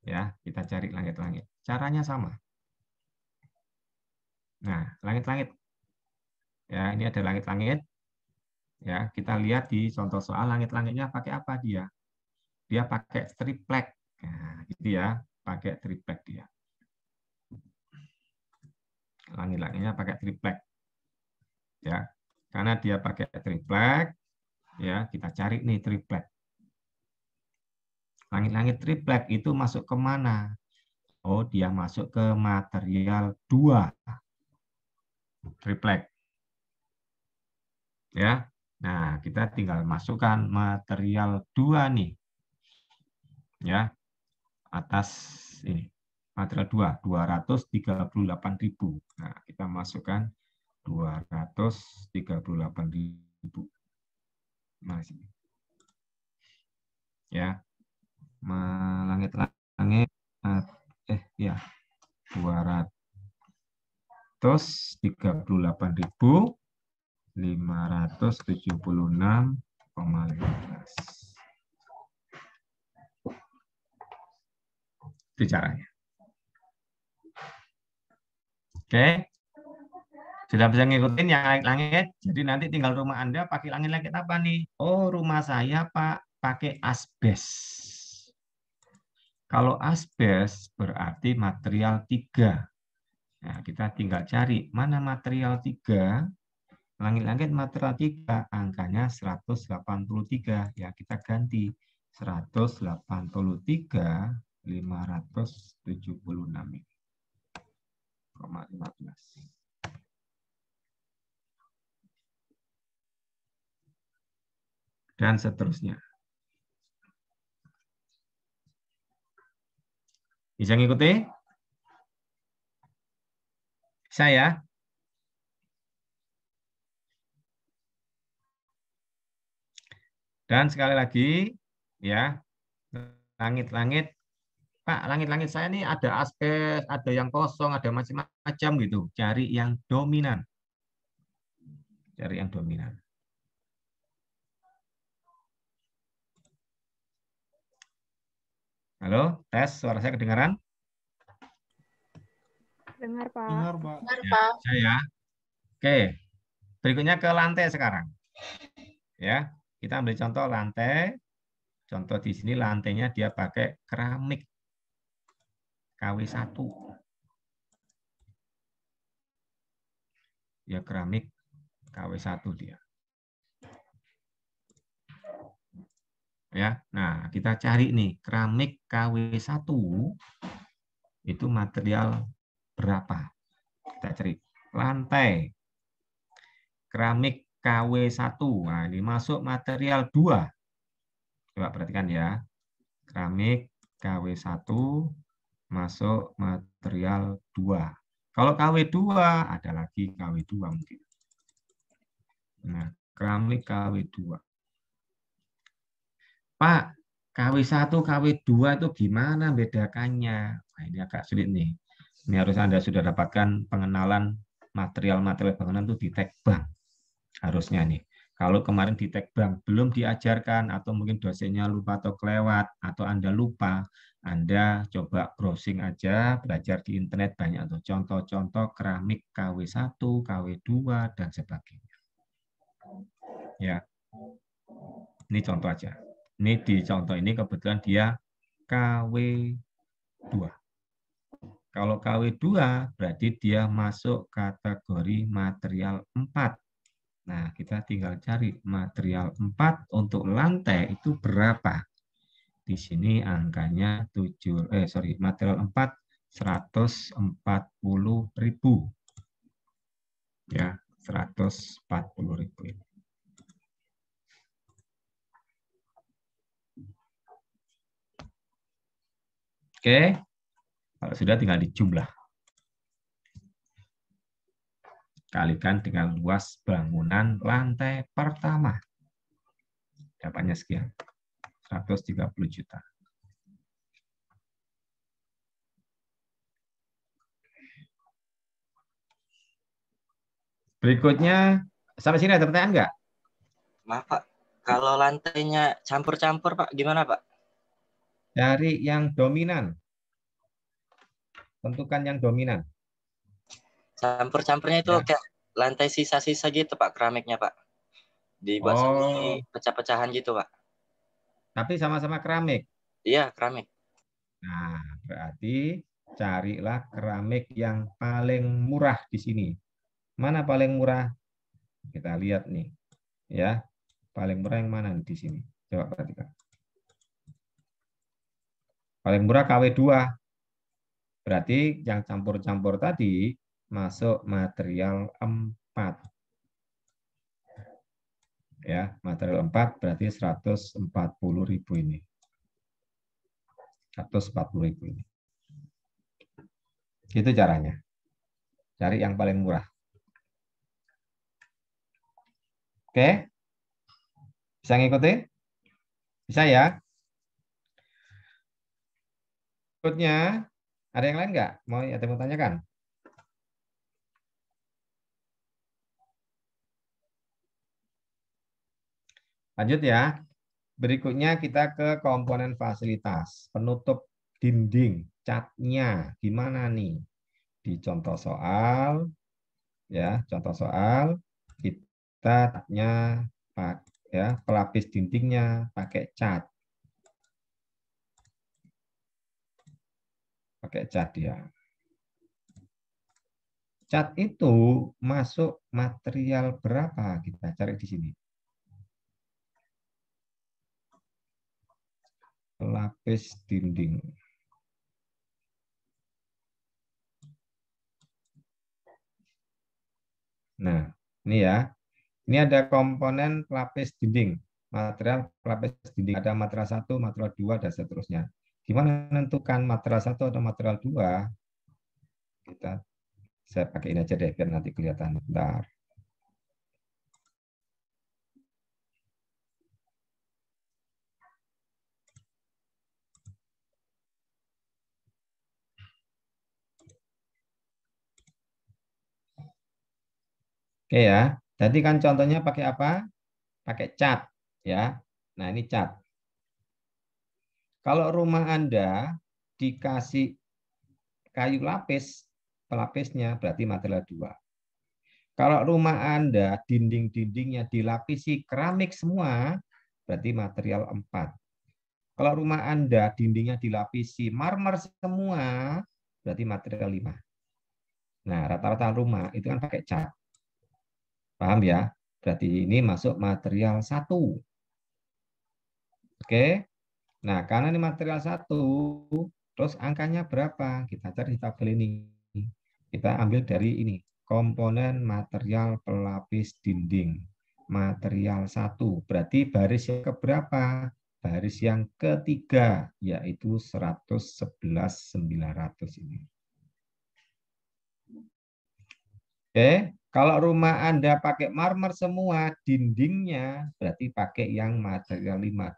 ya kita cari langit-langit caranya sama nah langit-langit ya ini ada langit-langit ya kita lihat di contoh soal langit-langitnya pakai apa dia dia pakai triplek nah, gitu ya pakai triplek dia langit-langitnya pakai triplek ya karena dia pakai triplek ya kita cari nih triplek langit-langit triplek itu masuk kemana? Oh, dia masuk ke material dua triplek. Ya, nah kita tinggal masukkan material dua nih, ya atas ini material dua 238.000. Nah, kita masukkan 238.000. Nah, sini. Ya melangit-langit eh ya 238.576,15 itu caranya. Oke. Sudah bisa ngikutin yang langit-langit. Jadi nanti tinggal rumah Anda pakai langit-langit apa nih? Oh, rumah saya Pak pakai asbes. Kalau asbes berarti material tiga. Nah, kita tinggal cari mana material tiga. Langit-langit material tiga angkanya 183. Ya, kita ganti 183 576 15. Dan seterusnya. Bisa ngikuti? Bisa ya? Dan sekali lagi, ya, langit-langit, Pak, langit-langit saya ini ada aspek, ada yang kosong, ada macam-macam gitu. Cari yang dominan. Cari yang dominan. Halo, tes suara saya kedengaran? Dengar, Pak. Dengar, Pak. Dengar, ya, Pak. Ya, Oke. Berikutnya ke lantai sekarang. Ya, kita ambil contoh lantai. Contoh di sini lantainya dia pakai keramik. KW1. Ya, keramik KW1 dia. ya. Nah, kita cari nih keramik KW1 itu material berapa? Kita cari lantai. Keramik KW1. Nah, ini masuk material 2. Coba perhatikan ya. Keramik KW1 masuk material 2. Kalau KW2 ada lagi KW2 mungkin. Nah, keramik KW2. Pak, KW1, KW2 itu gimana bedakannya? Nah, ini agak sulit nih. Ini harus Anda sudah dapatkan pengenalan material-material bangunan itu di Tekbang. Harusnya nih. Kalau kemarin di Tekbang belum diajarkan atau mungkin dosennya lupa atau kelewat atau Anda lupa, Anda coba browsing aja, belajar di internet banyak tuh contoh-contoh keramik KW1, KW2 dan sebagainya. Ya. Ini contoh aja. Ini di contoh ini kebetulan dia KW2. Kalau KW2 berarti dia masuk kategori material 4. Nah, kita tinggal cari material 4 untuk lantai itu berapa. Di sini angkanya 7 eh sorry, material 4 140 ribu. Ya, ribu ini. Oke, kalau sudah tinggal dijumlah. Kalikan dengan luas bangunan lantai pertama. Dapatnya sekian, 130 juta. Berikutnya, sampai sini ada pertanyaan nggak? Maaf Pak, kalau lantainya campur-campur Pak, gimana Pak? Cari yang dominan. Tentukan yang dominan. Campur-campurnya itu ya. kayak lantai sisa-sisa gitu Pak keramiknya Pak. Dibuat oh. pecah-pecahan gitu Pak. Tapi sama-sama keramik. Iya, keramik. Nah, berarti carilah keramik yang paling murah di sini. Mana paling murah? Kita lihat nih. Ya. Paling murah yang mana di sini? Coba perhatikan. Paling murah KW2. Berarti yang campur-campur tadi masuk material 4 ya material 4 berarti 140.000 ini 140.000 ini itu caranya cari yang paling murah oke bisa ngikutin? bisa ya Berikutnya, ada yang lain nggak? Mau ada mau tanyakan? Lanjut ya. Berikutnya kita ke komponen fasilitas. Penutup dinding, catnya. Gimana nih? Di contoh soal, ya contoh soal, kita catnya ya pelapis dindingnya pakai cat pakai cat ya. Cat itu masuk material berapa? Kita cari di sini. Lapis dinding. Nah, ini ya. Ini ada komponen pelapis dinding. Material pelapis dinding. Ada material satu, material dua, dan seterusnya. Gimana menentukan material satu atau material dua? Kita saya pakai ini aja deh biar nanti kelihatan. Bentar. Oke ya. Tadi kan contohnya pakai apa? Pakai cat ya. Nah, ini cat. Kalau rumah Anda dikasih kayu lapis, pelapisnya berarti material dua. Kalau rumah Anda dinding-dindingnya dilapisi keramik semua, berarti material empat. Kalau rumah Anda dindingnya dilapisi marmer semua, berarti material lima. Nah, rata-rata rumah itu kan pakai cat. Paham ya? Berarti ini masuk material satu. Oke. Nah, karena ini material satu, terus angkanya berapa? Kita cari di tabel ini. Kita ambil dari ini, komponen material pelapis dinding. Material satu, berarti baris yang keberapa? Baris yang ketiga, yaitu 111.900 ini. Oke, kalau rumah Anda pakai marmer semua, dindingnya berarti pakai yang material 5,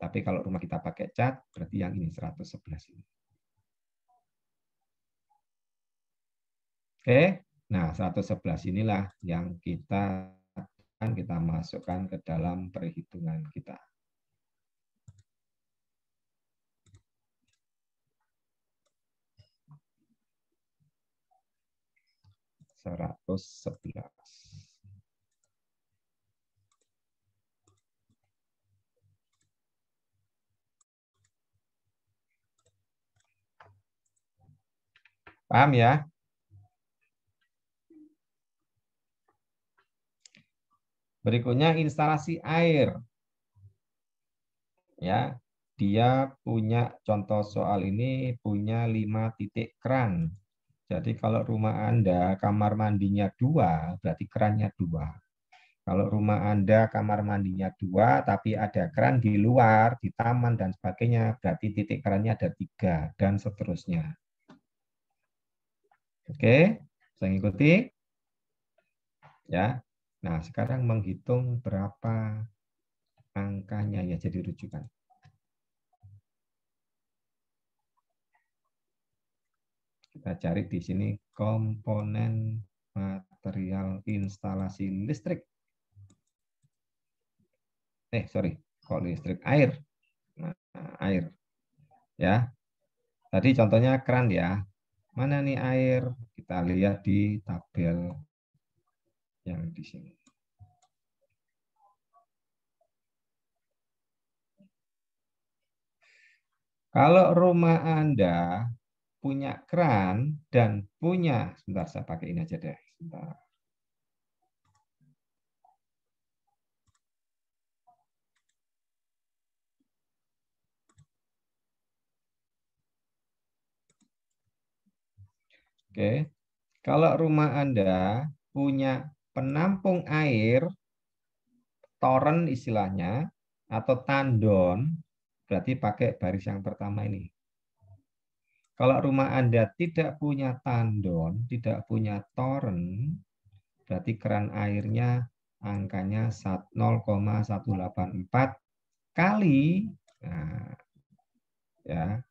tapi kalau rumah kita pakai cat, berarti yang ini 111 ini. Oke, nah 111 inilah yang kita akan kita masukkan ke dalam perhitungan kita. Seratus sebelas. Paham ya? Berikutnya instalasi air. Ya, dia punya contoh soal ini punya 5 titik keran. Jadi kalau rumah Anda kamar mandinya dua, berarti kerannya dua. Kalau rumah Anda kamar mandinya dua, tapi ada keran di luar, di taman, dan sebagainya, berarti titik kerannya ada tiga, dan seterusnya. Oke, saya ngikuti? Ya. Nah, sekarang menghitung berapa angkanya ya jadi rujukan. Kita cari di sini komponen material instalasi listrik. Eh, sorry, kok listrik air. Nah, air. Ya. Tadi contohnya keran ya, Mana nih air? Kita lihat di tabel yang di sini. Kalau rumah Anda punya keran dan punya, sebentar saya pakai ini aja deh. Sebentar. Oke. Kalau rumah Anda punya penampung air, toren istilahnya, atau tandon, berarti pakai baris yang pertama ini. Kalau rumah Anda tidak punya tandon, tidak punya toren, berarti keran airnya angkanya 0,184 kali nah, ya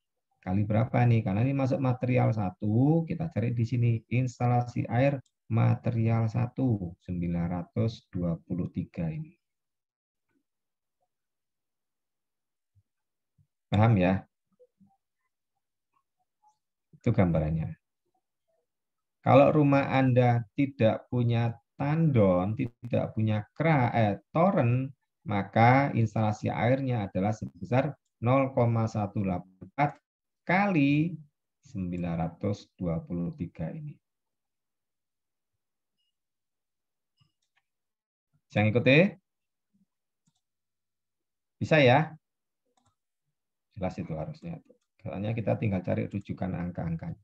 kali berapa nih? Karena ini masuk material satu, kita cari di sini instalasi air material 1 923 ini. Paham ya? Itu gambarannya. Kalau rumah Anda tidak punya tandon, tidak punya kera, eh, toren, maka instalasi airnya adalah sebesar 0,184 kali 923 ini. ikut ngikuti? Bisa ya? Jelas itu harusnya. Soalnya kita tinggal cari rujukan angka-angkanya.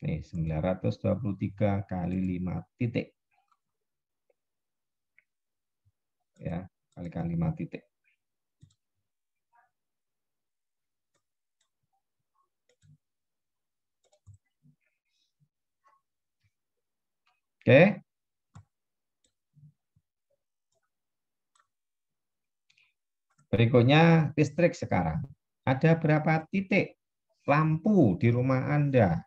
Nih, 923 kali 5 titik. ya kalikan 5 titik. Oke. Berikutnya listrik sekarang. Ada berapa titik lampu di rumah Anda?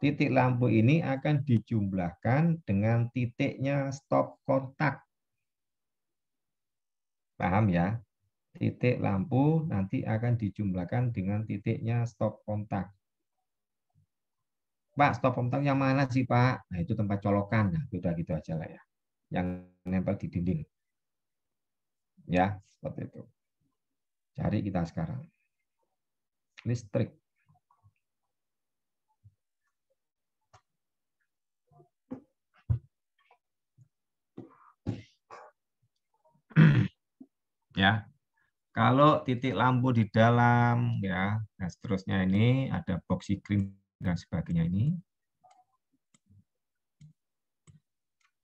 Titik lampu ini akan dijumlahkan dengan titiknya stop kontak Paham ya? Titik lampu nanti akan dijumlahkan dengan titiknya stop kontak. Pak, stop kontak yang mana sih, Pak? Nah, itu tempat colokan. Nah, sudah gitu aja lah ya. Yang nempel di dinding. Ya, seperti itu. Cari kita sekarang. Listrik. ya. Kalau titik lampu di dalam ya, dan nah, seterusnya ini ada boxy screen dan sebagainya ini.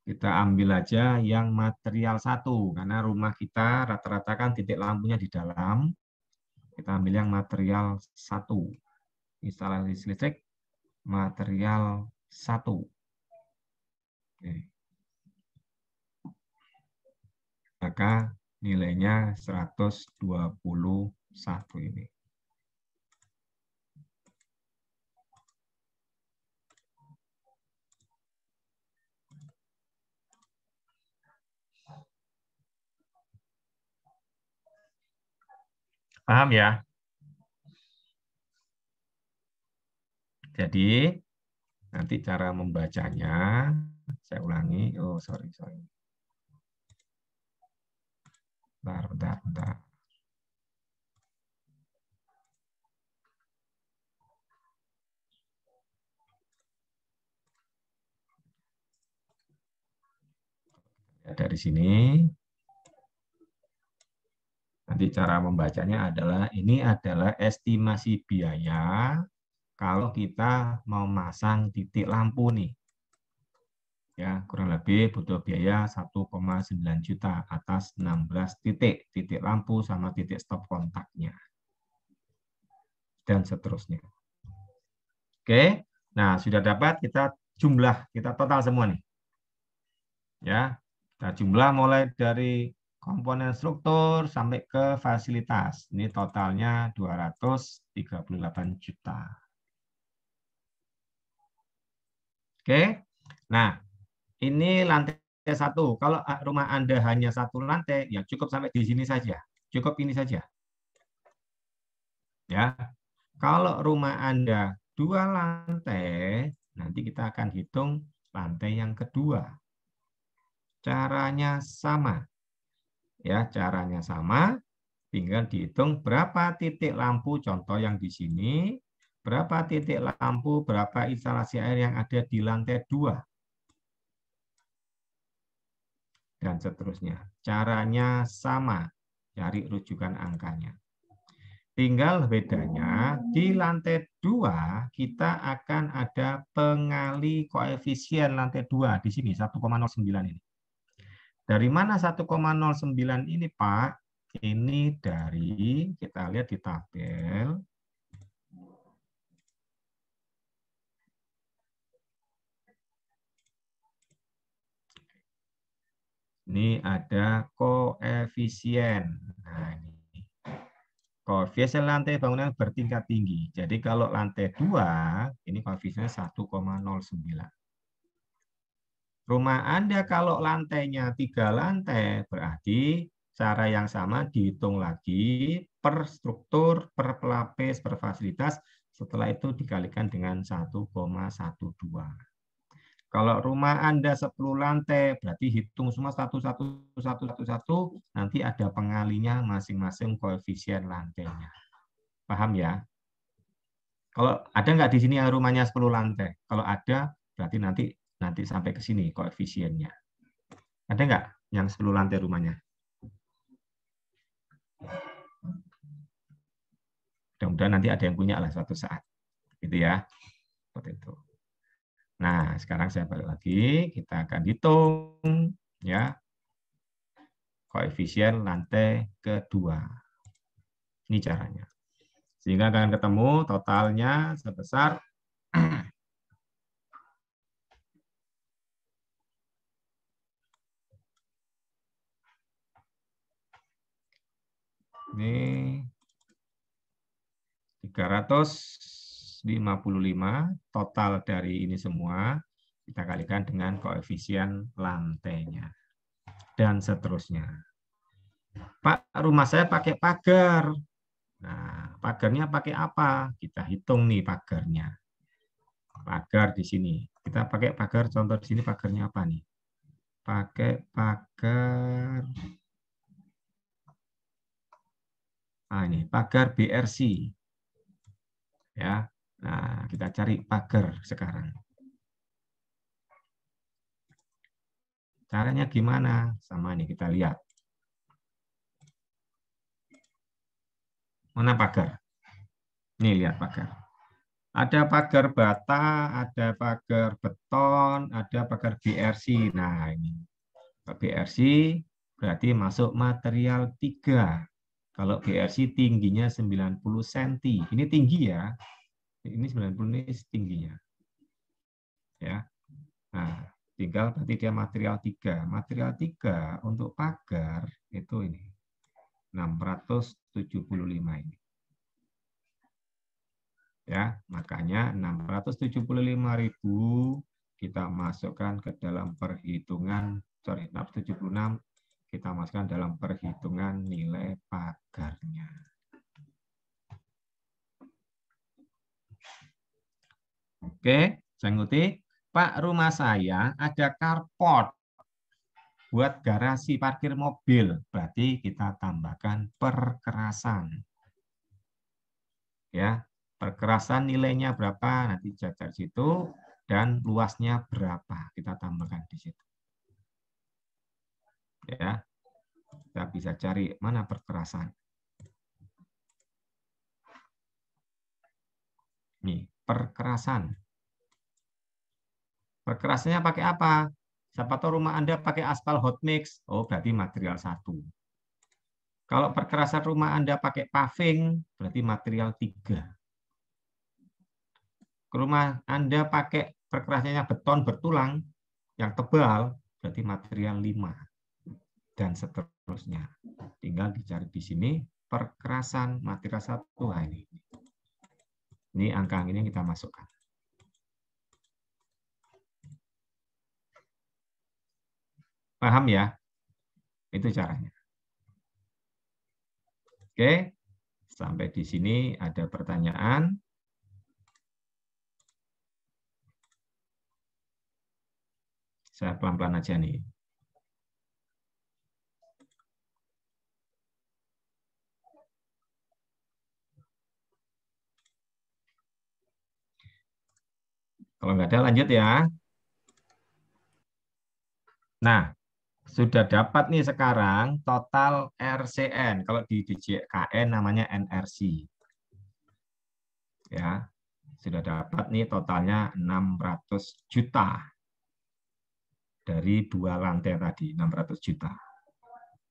Kita ambil aja yang material satu karena rumah kita rata-rata kan titik lampunya di dalam. Kita ambil yang material satu. Instalasi listrik material satu. Oke. Maka nilainya 121 ini. Paham ya? Jadi, nanti cara membacanya, saya ulangi. Oh, sorry, sorry. Bentar, bentar, bentar. dari sini, nanti cara membacanya adalah, ini adalah estimasi biaya kalau kita mau masang titik lampu nih ya kurang lebih butuh biaya 1,9 juta atas 16 titik, titik lampu sama titik stop kontaknya. Dan seterusnya. Oke, nah sudah dapat kita jumlah, kita total semua nih. Ya, kita jumlah mulai dari komponen struktur sampai ke fasilitas. Ini totalnya 238 juta. Oke. Nah, ini lantai satu. Kalau ah, rumah Anda hanya satu lantai, ya cukup sampai di sini saja. Cukup ini saja. Ya. Kalau rumah Anda dua lantai, nanti kita akan hitung lantai yang kedua. Caranya sama. Ya, caranya sama. Tinggal dihitung berapa titik lampu contoh yang di sini, berapa titik lampu, berapa instalasi air yang ada di lantai dua dan seterusnya. Caranya sama, cari rujukan angkanya. Tinggal bedanya di lantai 2 kita akan ada pengali koefisien lantai 2 di sini 1,09 ini. Dari mana 1,09 ini Pak? Ini dari kita lihat di tabel Ini ada koefisien. Nah, ini. Koefisien lantai bangunan bertingkat tinggi. Jadi kalau lantai 2, ini koefisiennya 1,09. Rumah Anda kalau lantainya tiga lantai, berarti cara yang sama dihitung lagi per struktur, per pelapis, per fasilitas, setelah itu dikalikan dengan 1,12. Kalau rumah Anda 10 lantai, berarti hitung semua satu, satu, satu, satu, satu, nanti ada pengalinya masing-masing koefisien lantainya. Paham ya? Kalau ada nggak di sini yang rumahnya 10 lantai? Kalau ada, berarti nanti nanti sampai ke sini koefisiennya. Ada nggak yang 10 lantai rumahnya? Mudah-mudahan nanti ada yang punya lah suatu saat. Gitu ya. Seperti itu. Nah, sekarang saya balik lagi, kita akan hitung ya koefisien lantai kedua. Ini caranya. Sehingga akan ketemu totalnya sebesar ini 300 155 total dari ini semua kita kalikan dengan koefisien lantainya dan seterusnya. Pak, rumah saya pakai pagar. Nah, pagarnya pakai apa? Kita hitung nih pagarnya. Pagar di sini. Kita pakai pagar contoh di sini pagarnya apa nih? Pakai pagar Ah ini pagar BRC. Ya. Nah, kita cari pagar sekarang. Caranya gimana? Sama nih, kita lihat. Mana pagar? Nih, lihat pagar. Ada pagar bata, ada pagar beton, ada pagar BRC. Nah, ini BRC berarti masuk material 3. Kalau BRC tingginya 90 cm. Ini tinggi ya, ini 90 ini tingginya. Ya. Nah, tinggal berarti dia material 3. Material 3 untuk pagar itu ini 675 ini. Ya, makanya 675.000 kita masukkan ke dalam perhitungan sorry 676 kita masukkan dalam perhitungan nilai pagarnya. Oke, saya ngerti. Pak, rumah saya ada carport buat garasi parkir mobil. Berarti kita tambahkan perkerasan. Ya, perkerasan nilainya berapa nanti jajar situ dan luasnya berapa kita tambahkan di situ. Ya. Kita bisa cari mana perkerasan. Nih, perkerasan. Perkerasannya pakai apa? Siapa tahu rumah Anda pakai aspal hot mix, oh berarti material satu. Kalau perkerasan rumah Anda pakai paving, berarti material tiga. Rumah Anda pakai perkerasannya beton bertulang, yang tebal, berarti material lima. Dan seterusnya. Tinggal dicari di sini, perkerasan material satu. Nah, ini ini angka ini yang kita masukkan. Paham ya? Itu caranya. Oke, sampai di sini ada pertanyaan. Saya pelan-pelan aja nih. Kalau nggak ada lanjut ya. Nah, sudah dapat nih sekarang total RCN. Kalau di DJKN namanya NRC. Ya, sudah dapat nih totalnya 600 juta dari dua lantai tadi 600 juta.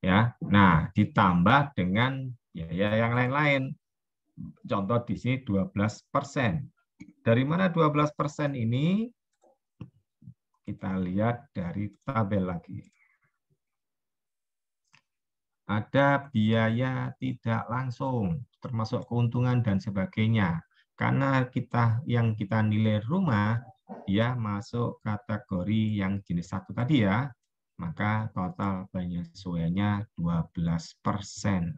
Ya. Nah, ditambah dengan biaya yang lain-lain. Contoh di sini 12 persen dari mana 12% ini? Kita lihat dari tabel lagi. Ada biaya tidak langsung, termasuk keuntungan dan sebagainya. Karena kita yang kita nilai rumah, dia masuk kategori yang jenis satu tadi ya, maka total penyesuaiannya 12 persen.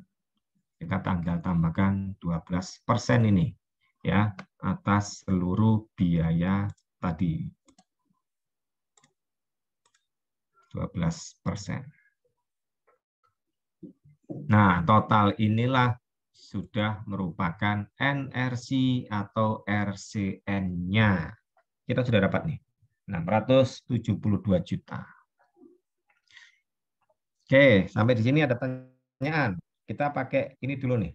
Kita tanggal tambahkan 12 persen ini ya atas seluruh biaya tadi. 12 persen. Nah, total inilah sudah merupakan NRC atau RCN-nya. Kita sudah dapat nih, 672 juta. Oke, sampai di sini ada pertanyaan. Kita pakai ini dulu nih.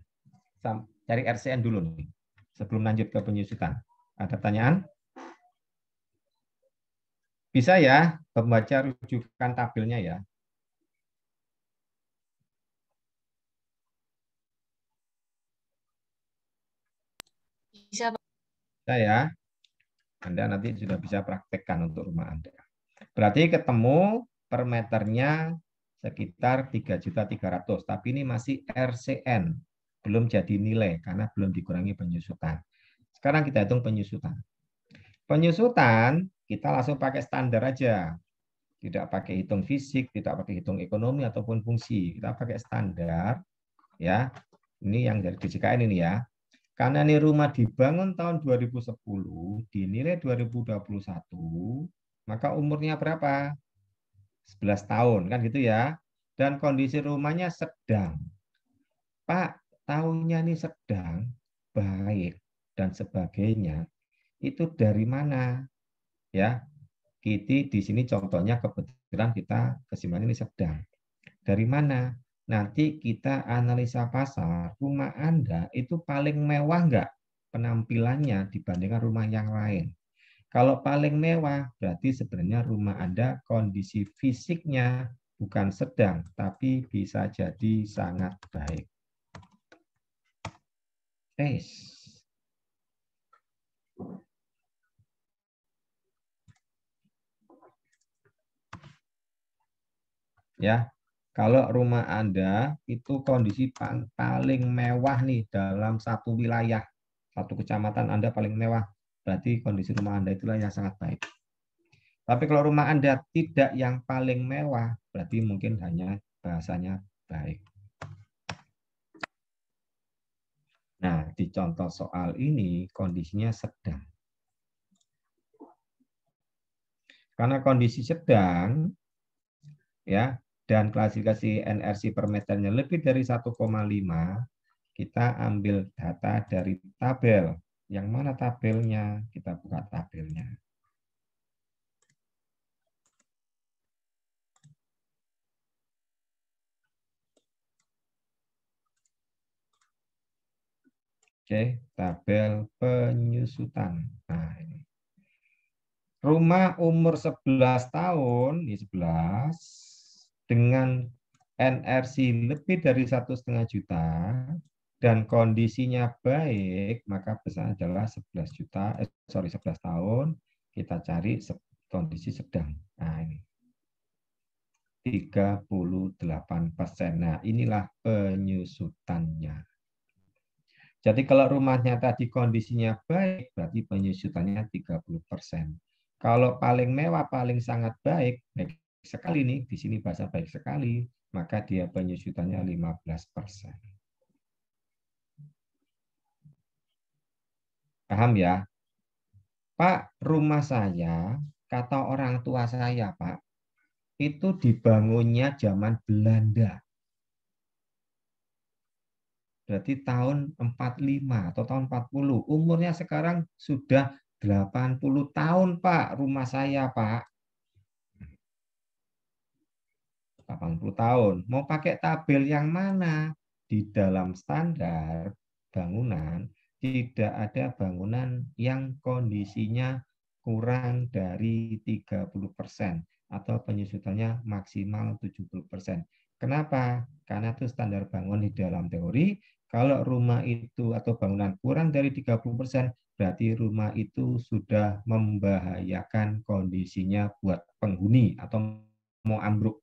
Cari RCN dulu nih sebelum lanjut ke penyusutan. Ada pertanyaan? Bisa ya pembaca rujukan tabelnya ya. Bisa Bisa ya. Anda nanti sudah bisa praktekkan untuk rumah Anda. Berarti ketemu per meternya sekitar 3.300, tapi ini masih RCN, belum jadi nilai karena belum dikurangi penyusutan. Sekarang kita hitung penyusutan. Penyusutan kita langsung pakai standar aja. Tidak pakai hitung fisik, tidak pakai hitung ekonomi ataupun fungsi. Kita pakai standar ya. Ini yang dari DJKN ini ya. Karena ini rumah dibangun tahun 2010, dinilai 2021, maka umurnya berapa? 11 tahun kan gitu ya. Dan kondisi rumahnya sedang. Pak, tahunya ini sedang, baik, dan sebagainya, itu dari mana? Ya, Kita di sini contohnya kebetulan kita kesimpulan ini sedang. Dari mana? Nanti kita analisa pasar, rumah Anda itu paling mewah nggak penampilannya dibandingkan rumah yang lain. Kalau paling mewah, berarti sebenarnya rumah Anda kondisi fisiknya bukan sedang, tapi bisa jadi sangat baik face. Ya, kalau rumah Anda itu kondisi paling mewah nih dalam satu wilayah, satu kecamatan Anda paling mewah, berarti kondisi rumah Anda itulah yang sangat baik. Tapi kalau rumah Anda tidak yang paling mewah, berarti mungkin hanya bahasanya baik. di contoh soal ini kondisinya sedang. Karena kondisi sedang, ya, dan klasifikasi NRC per meternya lebih dari 1,5, kita ambil data dari tabel. Yang mana tabelnya? Kita buka tabelnya. Oke, tabel penyusutan. Nah, ini. Rumah umur 11 tahun, ini 11, dengan NRC lebih dari satu setengah juta dan kondisinya baik, maka besar adalah 11 juta, eh, sorry 11 tahun, kita cari kondisi sedang. Nah, ini. 38 persen. Nah, inilah penyusutannya. Jadi kalau rumahnya tadi kondisinya baik, berarti penyusutannya 30%. Kalau paling mewah, paling sangat baik, baik sekali nih, di sini bahasa baik sekali, maka dia penyusutannya 15%. Paham ya? Pak, rumah saya, kata orang tua saya, Pak, itu dibangunnya zaman Belanda berarti tahun 45 atau tahun 40. Umurnya sekarang sudah 80 tahun, Pak, rumah saya, Pak. 80 tahun. Mau pakai tabel yang mana? Di dalam standar bangunan tidak ada bangunan yang kondisinya kurang dari 30% atau penyusutannya maksimal 70%. Kenapa? Karena itu standar bangun di dalam teori, kalau rumah itu atau bangunan kurang dari 30%, berarti rumah itu sudah membahayakan kondisinya buat penghuni atau mau ambruk.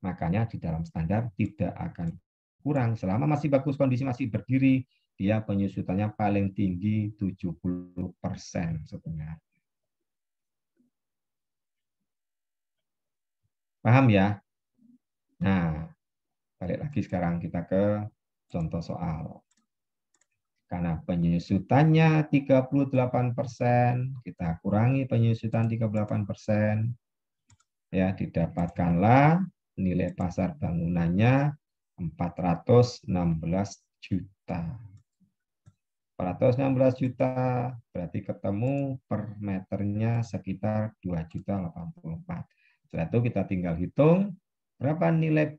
Makanya di dalam standar tidak akan kurang. Selama masih bagus, kondisi masih berdiri, dia penyusutannya paling tinggi 70% setengah. Paham ya? Nah, balik lagi sekarang kita ke contoh soal. Karena penyusutannya 38 persen, kita kurangi penyusutan 38 persen, ya didapatkanlah nilai pasar bangunannya 416 juta. 416 juta berarti ketemu per meternya sekitar 2 juta 84. Setelah itu kita tinggal hitung berapa nilai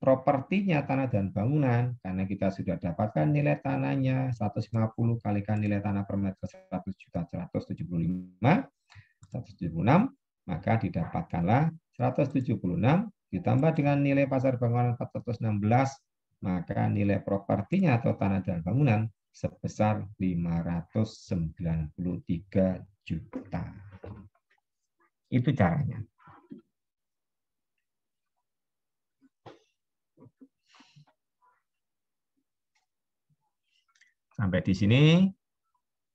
propertinya tanah dan bangunan, karena kita sudah dapatkan nilai tanahnya 150 kalikan nilai tanah per meter 100 juta 175, 176, maka didapatkanlah 176 ditambah dengan nilai pasar bangunan 416, maka nilai propertinya atau tanah dan bangunan sebesar 593 juta. Itu caranya. Sampai di sini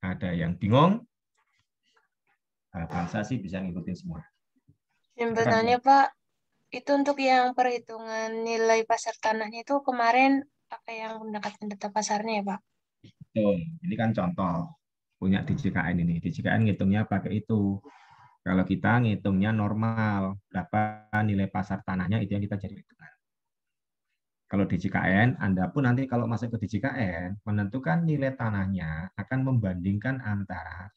ada yang bingung? Harapan saya sih bisa ngikutin semua. yang bertanya Pak, itu untuk yang perhitungan nilai pasar tanahnya itu kemarin apa yang mendekatkan data pasarnya ya Pak? Tuh, Ini kan contoh punya di ini. Di ngitungnya pakai itu. Kalau kita ngitungnya normal, berapa nilai pasar tanahnya itu yang kita jadi kalau di JKN, Anda pun nanti kalau masuk ke CKN menentukan nilai tanahnya akan membandingkan antara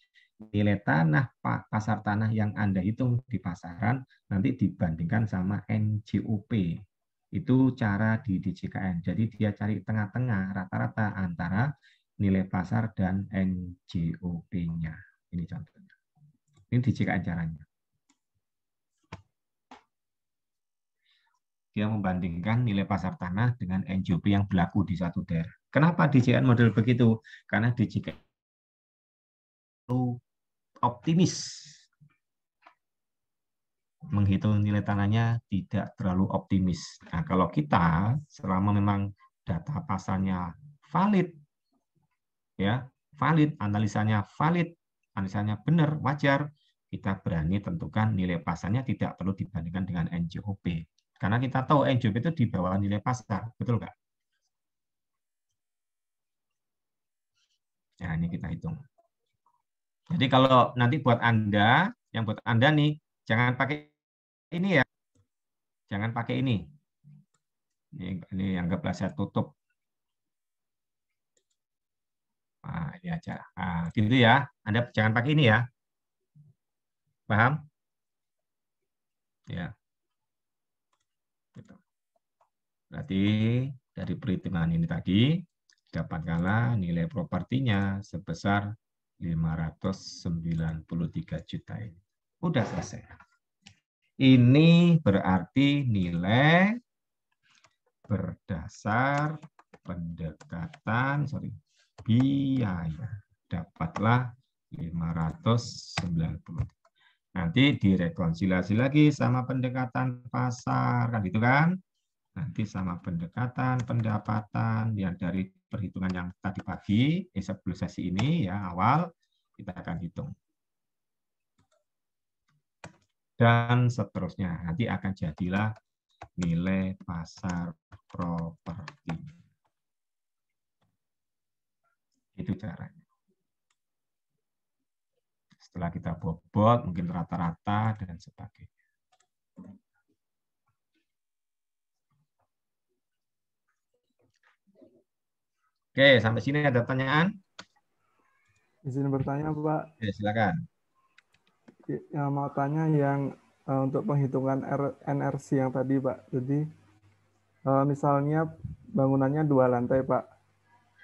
nilai tanah pasar tanah yang Anda hitung di pasaran nanti dibandingkan sama NJOP. Itu cara di DJKN. Jadi dia cari tengah-tengah rata-rata antara nilai pasar dan NJOP-nya. Ini contohnya. Ini DJKN caranya. dia membandingkan nilai pasar tanah dengan NJOP yang berlaku di satu daerah. Kenapa DJN model begitu? Karena DJN optimis menghitung nilai tanahnya tidak terlalu optimis. Nah, kalau kita selama memang data pasarnya valid, ya valid, analisanya valid, analisanya benar, wajar, kita berani tentukan nilai pasarnya tidak perlu dibandingkan dengan NJOP. Karena kita tahu NJP itu di bawah nilai pasar, betul nggak? Nah, ini kita hitung. Jadi kalau nanti buat Anda, yang buat Anda nih, jangan pakai ini ya. Jangan pakai ini. Ini, ini anggaplah saya tutup. Nah, ini aja. Nah, gitu ya. Anda jangan pakai ini ya. Paham? Ya. Berarti dari perhitungan ini tadi, dapatkanlah nilai propertinya sebesar 593 juta ini. Udah selesai. Ini berarti nilai berdasar pendekatan sorry biaya dapatlah 590. Nanti direkonsiliasi lagi sama pendekatan pasar kan gitu kan? nanti sama pendekatan, pendapatan, ya dari perhitungan yang tadi pagi, eh, sebelum sesi ini ya awal, kita akan hitung. Dan seterusnya, nanti akan jadilah nilai pasar properti. Itu caranya. Setelah kita bobot, mungkin rata-rata dan sebagainya. Oke, sampai sini ada pertanyaan? Izin bertanya, Pak. Ya, silakan. Yang mau tanya yang uh, untuk penghitungan R NRC yang tadi, Pak. Jadi, uh, misalnya bangunannya dua lantai, Pak.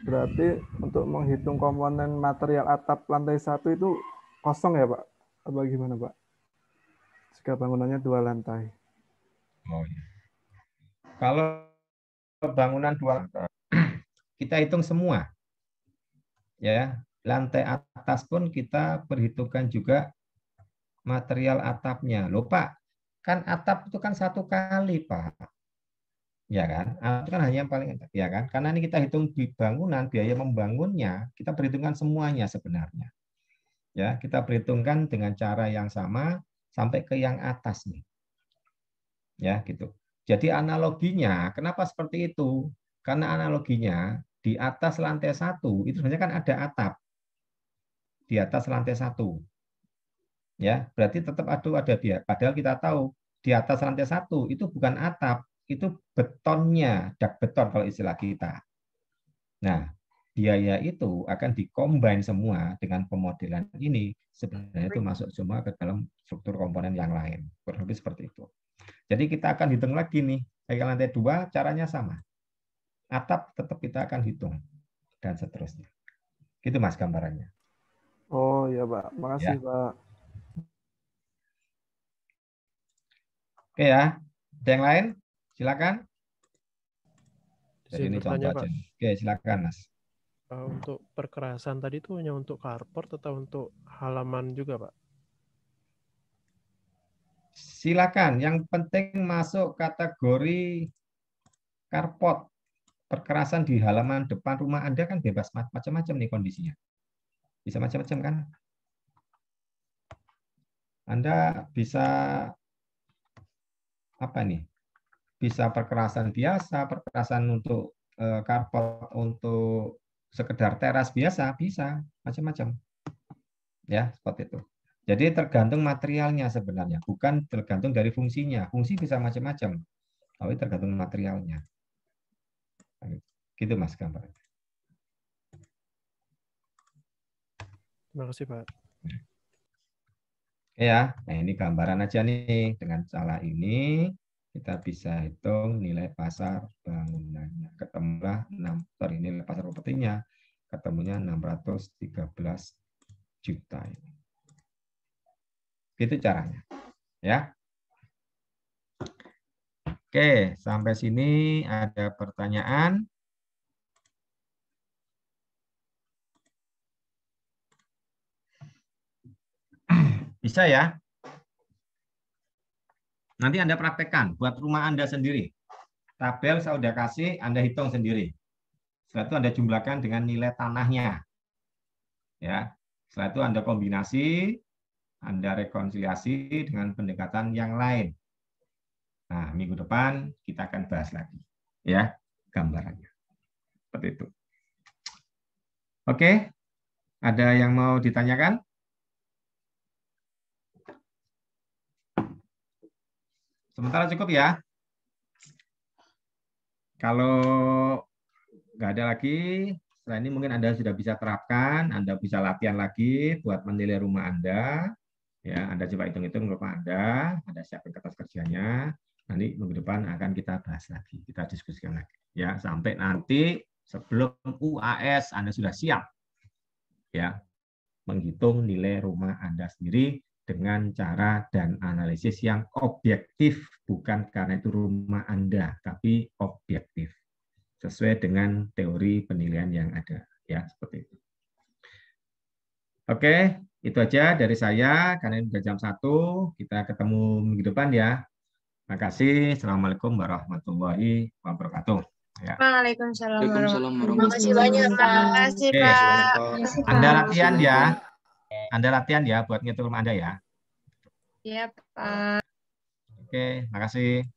Berarti untuk menghitung komponen material atap lantai satu itu kosong ya, Pak? Apa gimana, Pak? Jika bangunannya dua lantai. Oh, iya. Kalau bangunan dua lantai, kita hitung semua. Ya, lantai atas pun kita perhitungkan juga material atapnya. Lupa kan atap itu kan satu kali, Pak. Ya kan? Atap kan hanya yang paling ya kan? Karena ini kita hitung di bangunan, biaya membangunnya, kita perhitungkan semuanya sebenarnya. Ya, kita perhitungkan dengan cara yang sama sampai ke yang atas nih. Ya, gitu. Jadi analoginya, kenapa seperti itu? Karena analoginya di atas lantai satu itu sebenarnya kan ada atap di atas lantai satu ya berarti tetap aduh ada dia padahal kita tahu di atas lantai satu itu bukan atap itu betonnya dak beton kalau istilah kita nah biaya itu akan dikombin semua dengan pemodelan ini sebenarnya itu masuk semua ke dalam struktur komponen yang lain kurang lebih seperti itu jadi kita akan hitung lagi nih lantai dua caranya sama atap tetap kita akan hitung dan seterusnya. Gitu Mas gambarannya. Oh ya Pak, makasih ya. Pak. Oke ya, ada yang lain? Silakan. Jadi ini contoh aja. Oke silakan Mas. Eh, untuk perkerasan tadi itu hanya untuk carport atau untuk halaman juga Pak? Silakan, yang penting masuk kategori carport perkerasan di halaman depan rumah Anda kan bebas macam-macam nih kondisinya. Bisa macam-macam kan? Anda bisa apa nih? Bisa perkerasan biasa, perkerasan untuk eh, karpet untuk sekedar teras biasa, bisa macam-macam. Ya, seperti itu. Jadi tergantung materialnya sebenarnya, bukan tergantung dari fungsinya. Fungsi bisa macam-macam, tapi tergantung materialnya. Gitu Mas gambar Terima kasih Pak. Oke ya, nah ini gambaran aja nih. Dengan cara ini kita bisa hitung nilai pasar bangunannya. Ketemulah 6, sorry, nilai pasar propertinya. Ketemunya 613 juta. itu caranya. Ya. Oke, sampai sini ada pertanyaan. Bisa ya? Nanti Anda praktekkan buat rumah Anda sendiri. Tabel saya sudah kasih, Anda hitung sendiri. Setelah itu Anda jumlahkan dengan nilai tanahnya. Ya. Setelah itu Anda kombinasi, Anda rekonsiliasi dengan pendekatan yang lain. Nah, minggu depan kita akan bahas lagi ya gambarannya. Seperti itu. Oke, ada yang mau ditanyakan? Sementara cukup ya. Kalau nggak ada lagi, setelah ini mungkin Anda sudah bisa terapkan, Anda bisa latihan lagi buat menilai rumah Anda. Ya, Anda coba hitung-hitung rumah Anda, Anda siapkan kertas kerjanya, Nanti minggu depan akan kita bahas lagi, kita diskusikan lagi. Ya, sampai nanti sebelum UAS Anda sudah siap. Ya, menghitung nilai rumah Anda sendiri dengan cara dan analisis yang objektif, bukan karena itu rumah Anda, tapi objektif sesuai dengan teori penilaian yang ada. Ya, seperti itu. Oke, itu aja dari saya karena ini jam 1, kita ketemu minggu depan ya. Terima kasih. Assalamualaikum warahmatullahi wabarakatuh. Ya. Waalaikumsalam. wabarakatuh. Terima kasih banyak. Terima kasih Pak. Oke, Anda latihan ya. Anda latihan ya buat ngitung Anda ya. Iya Pak. Oke, okay, makasih.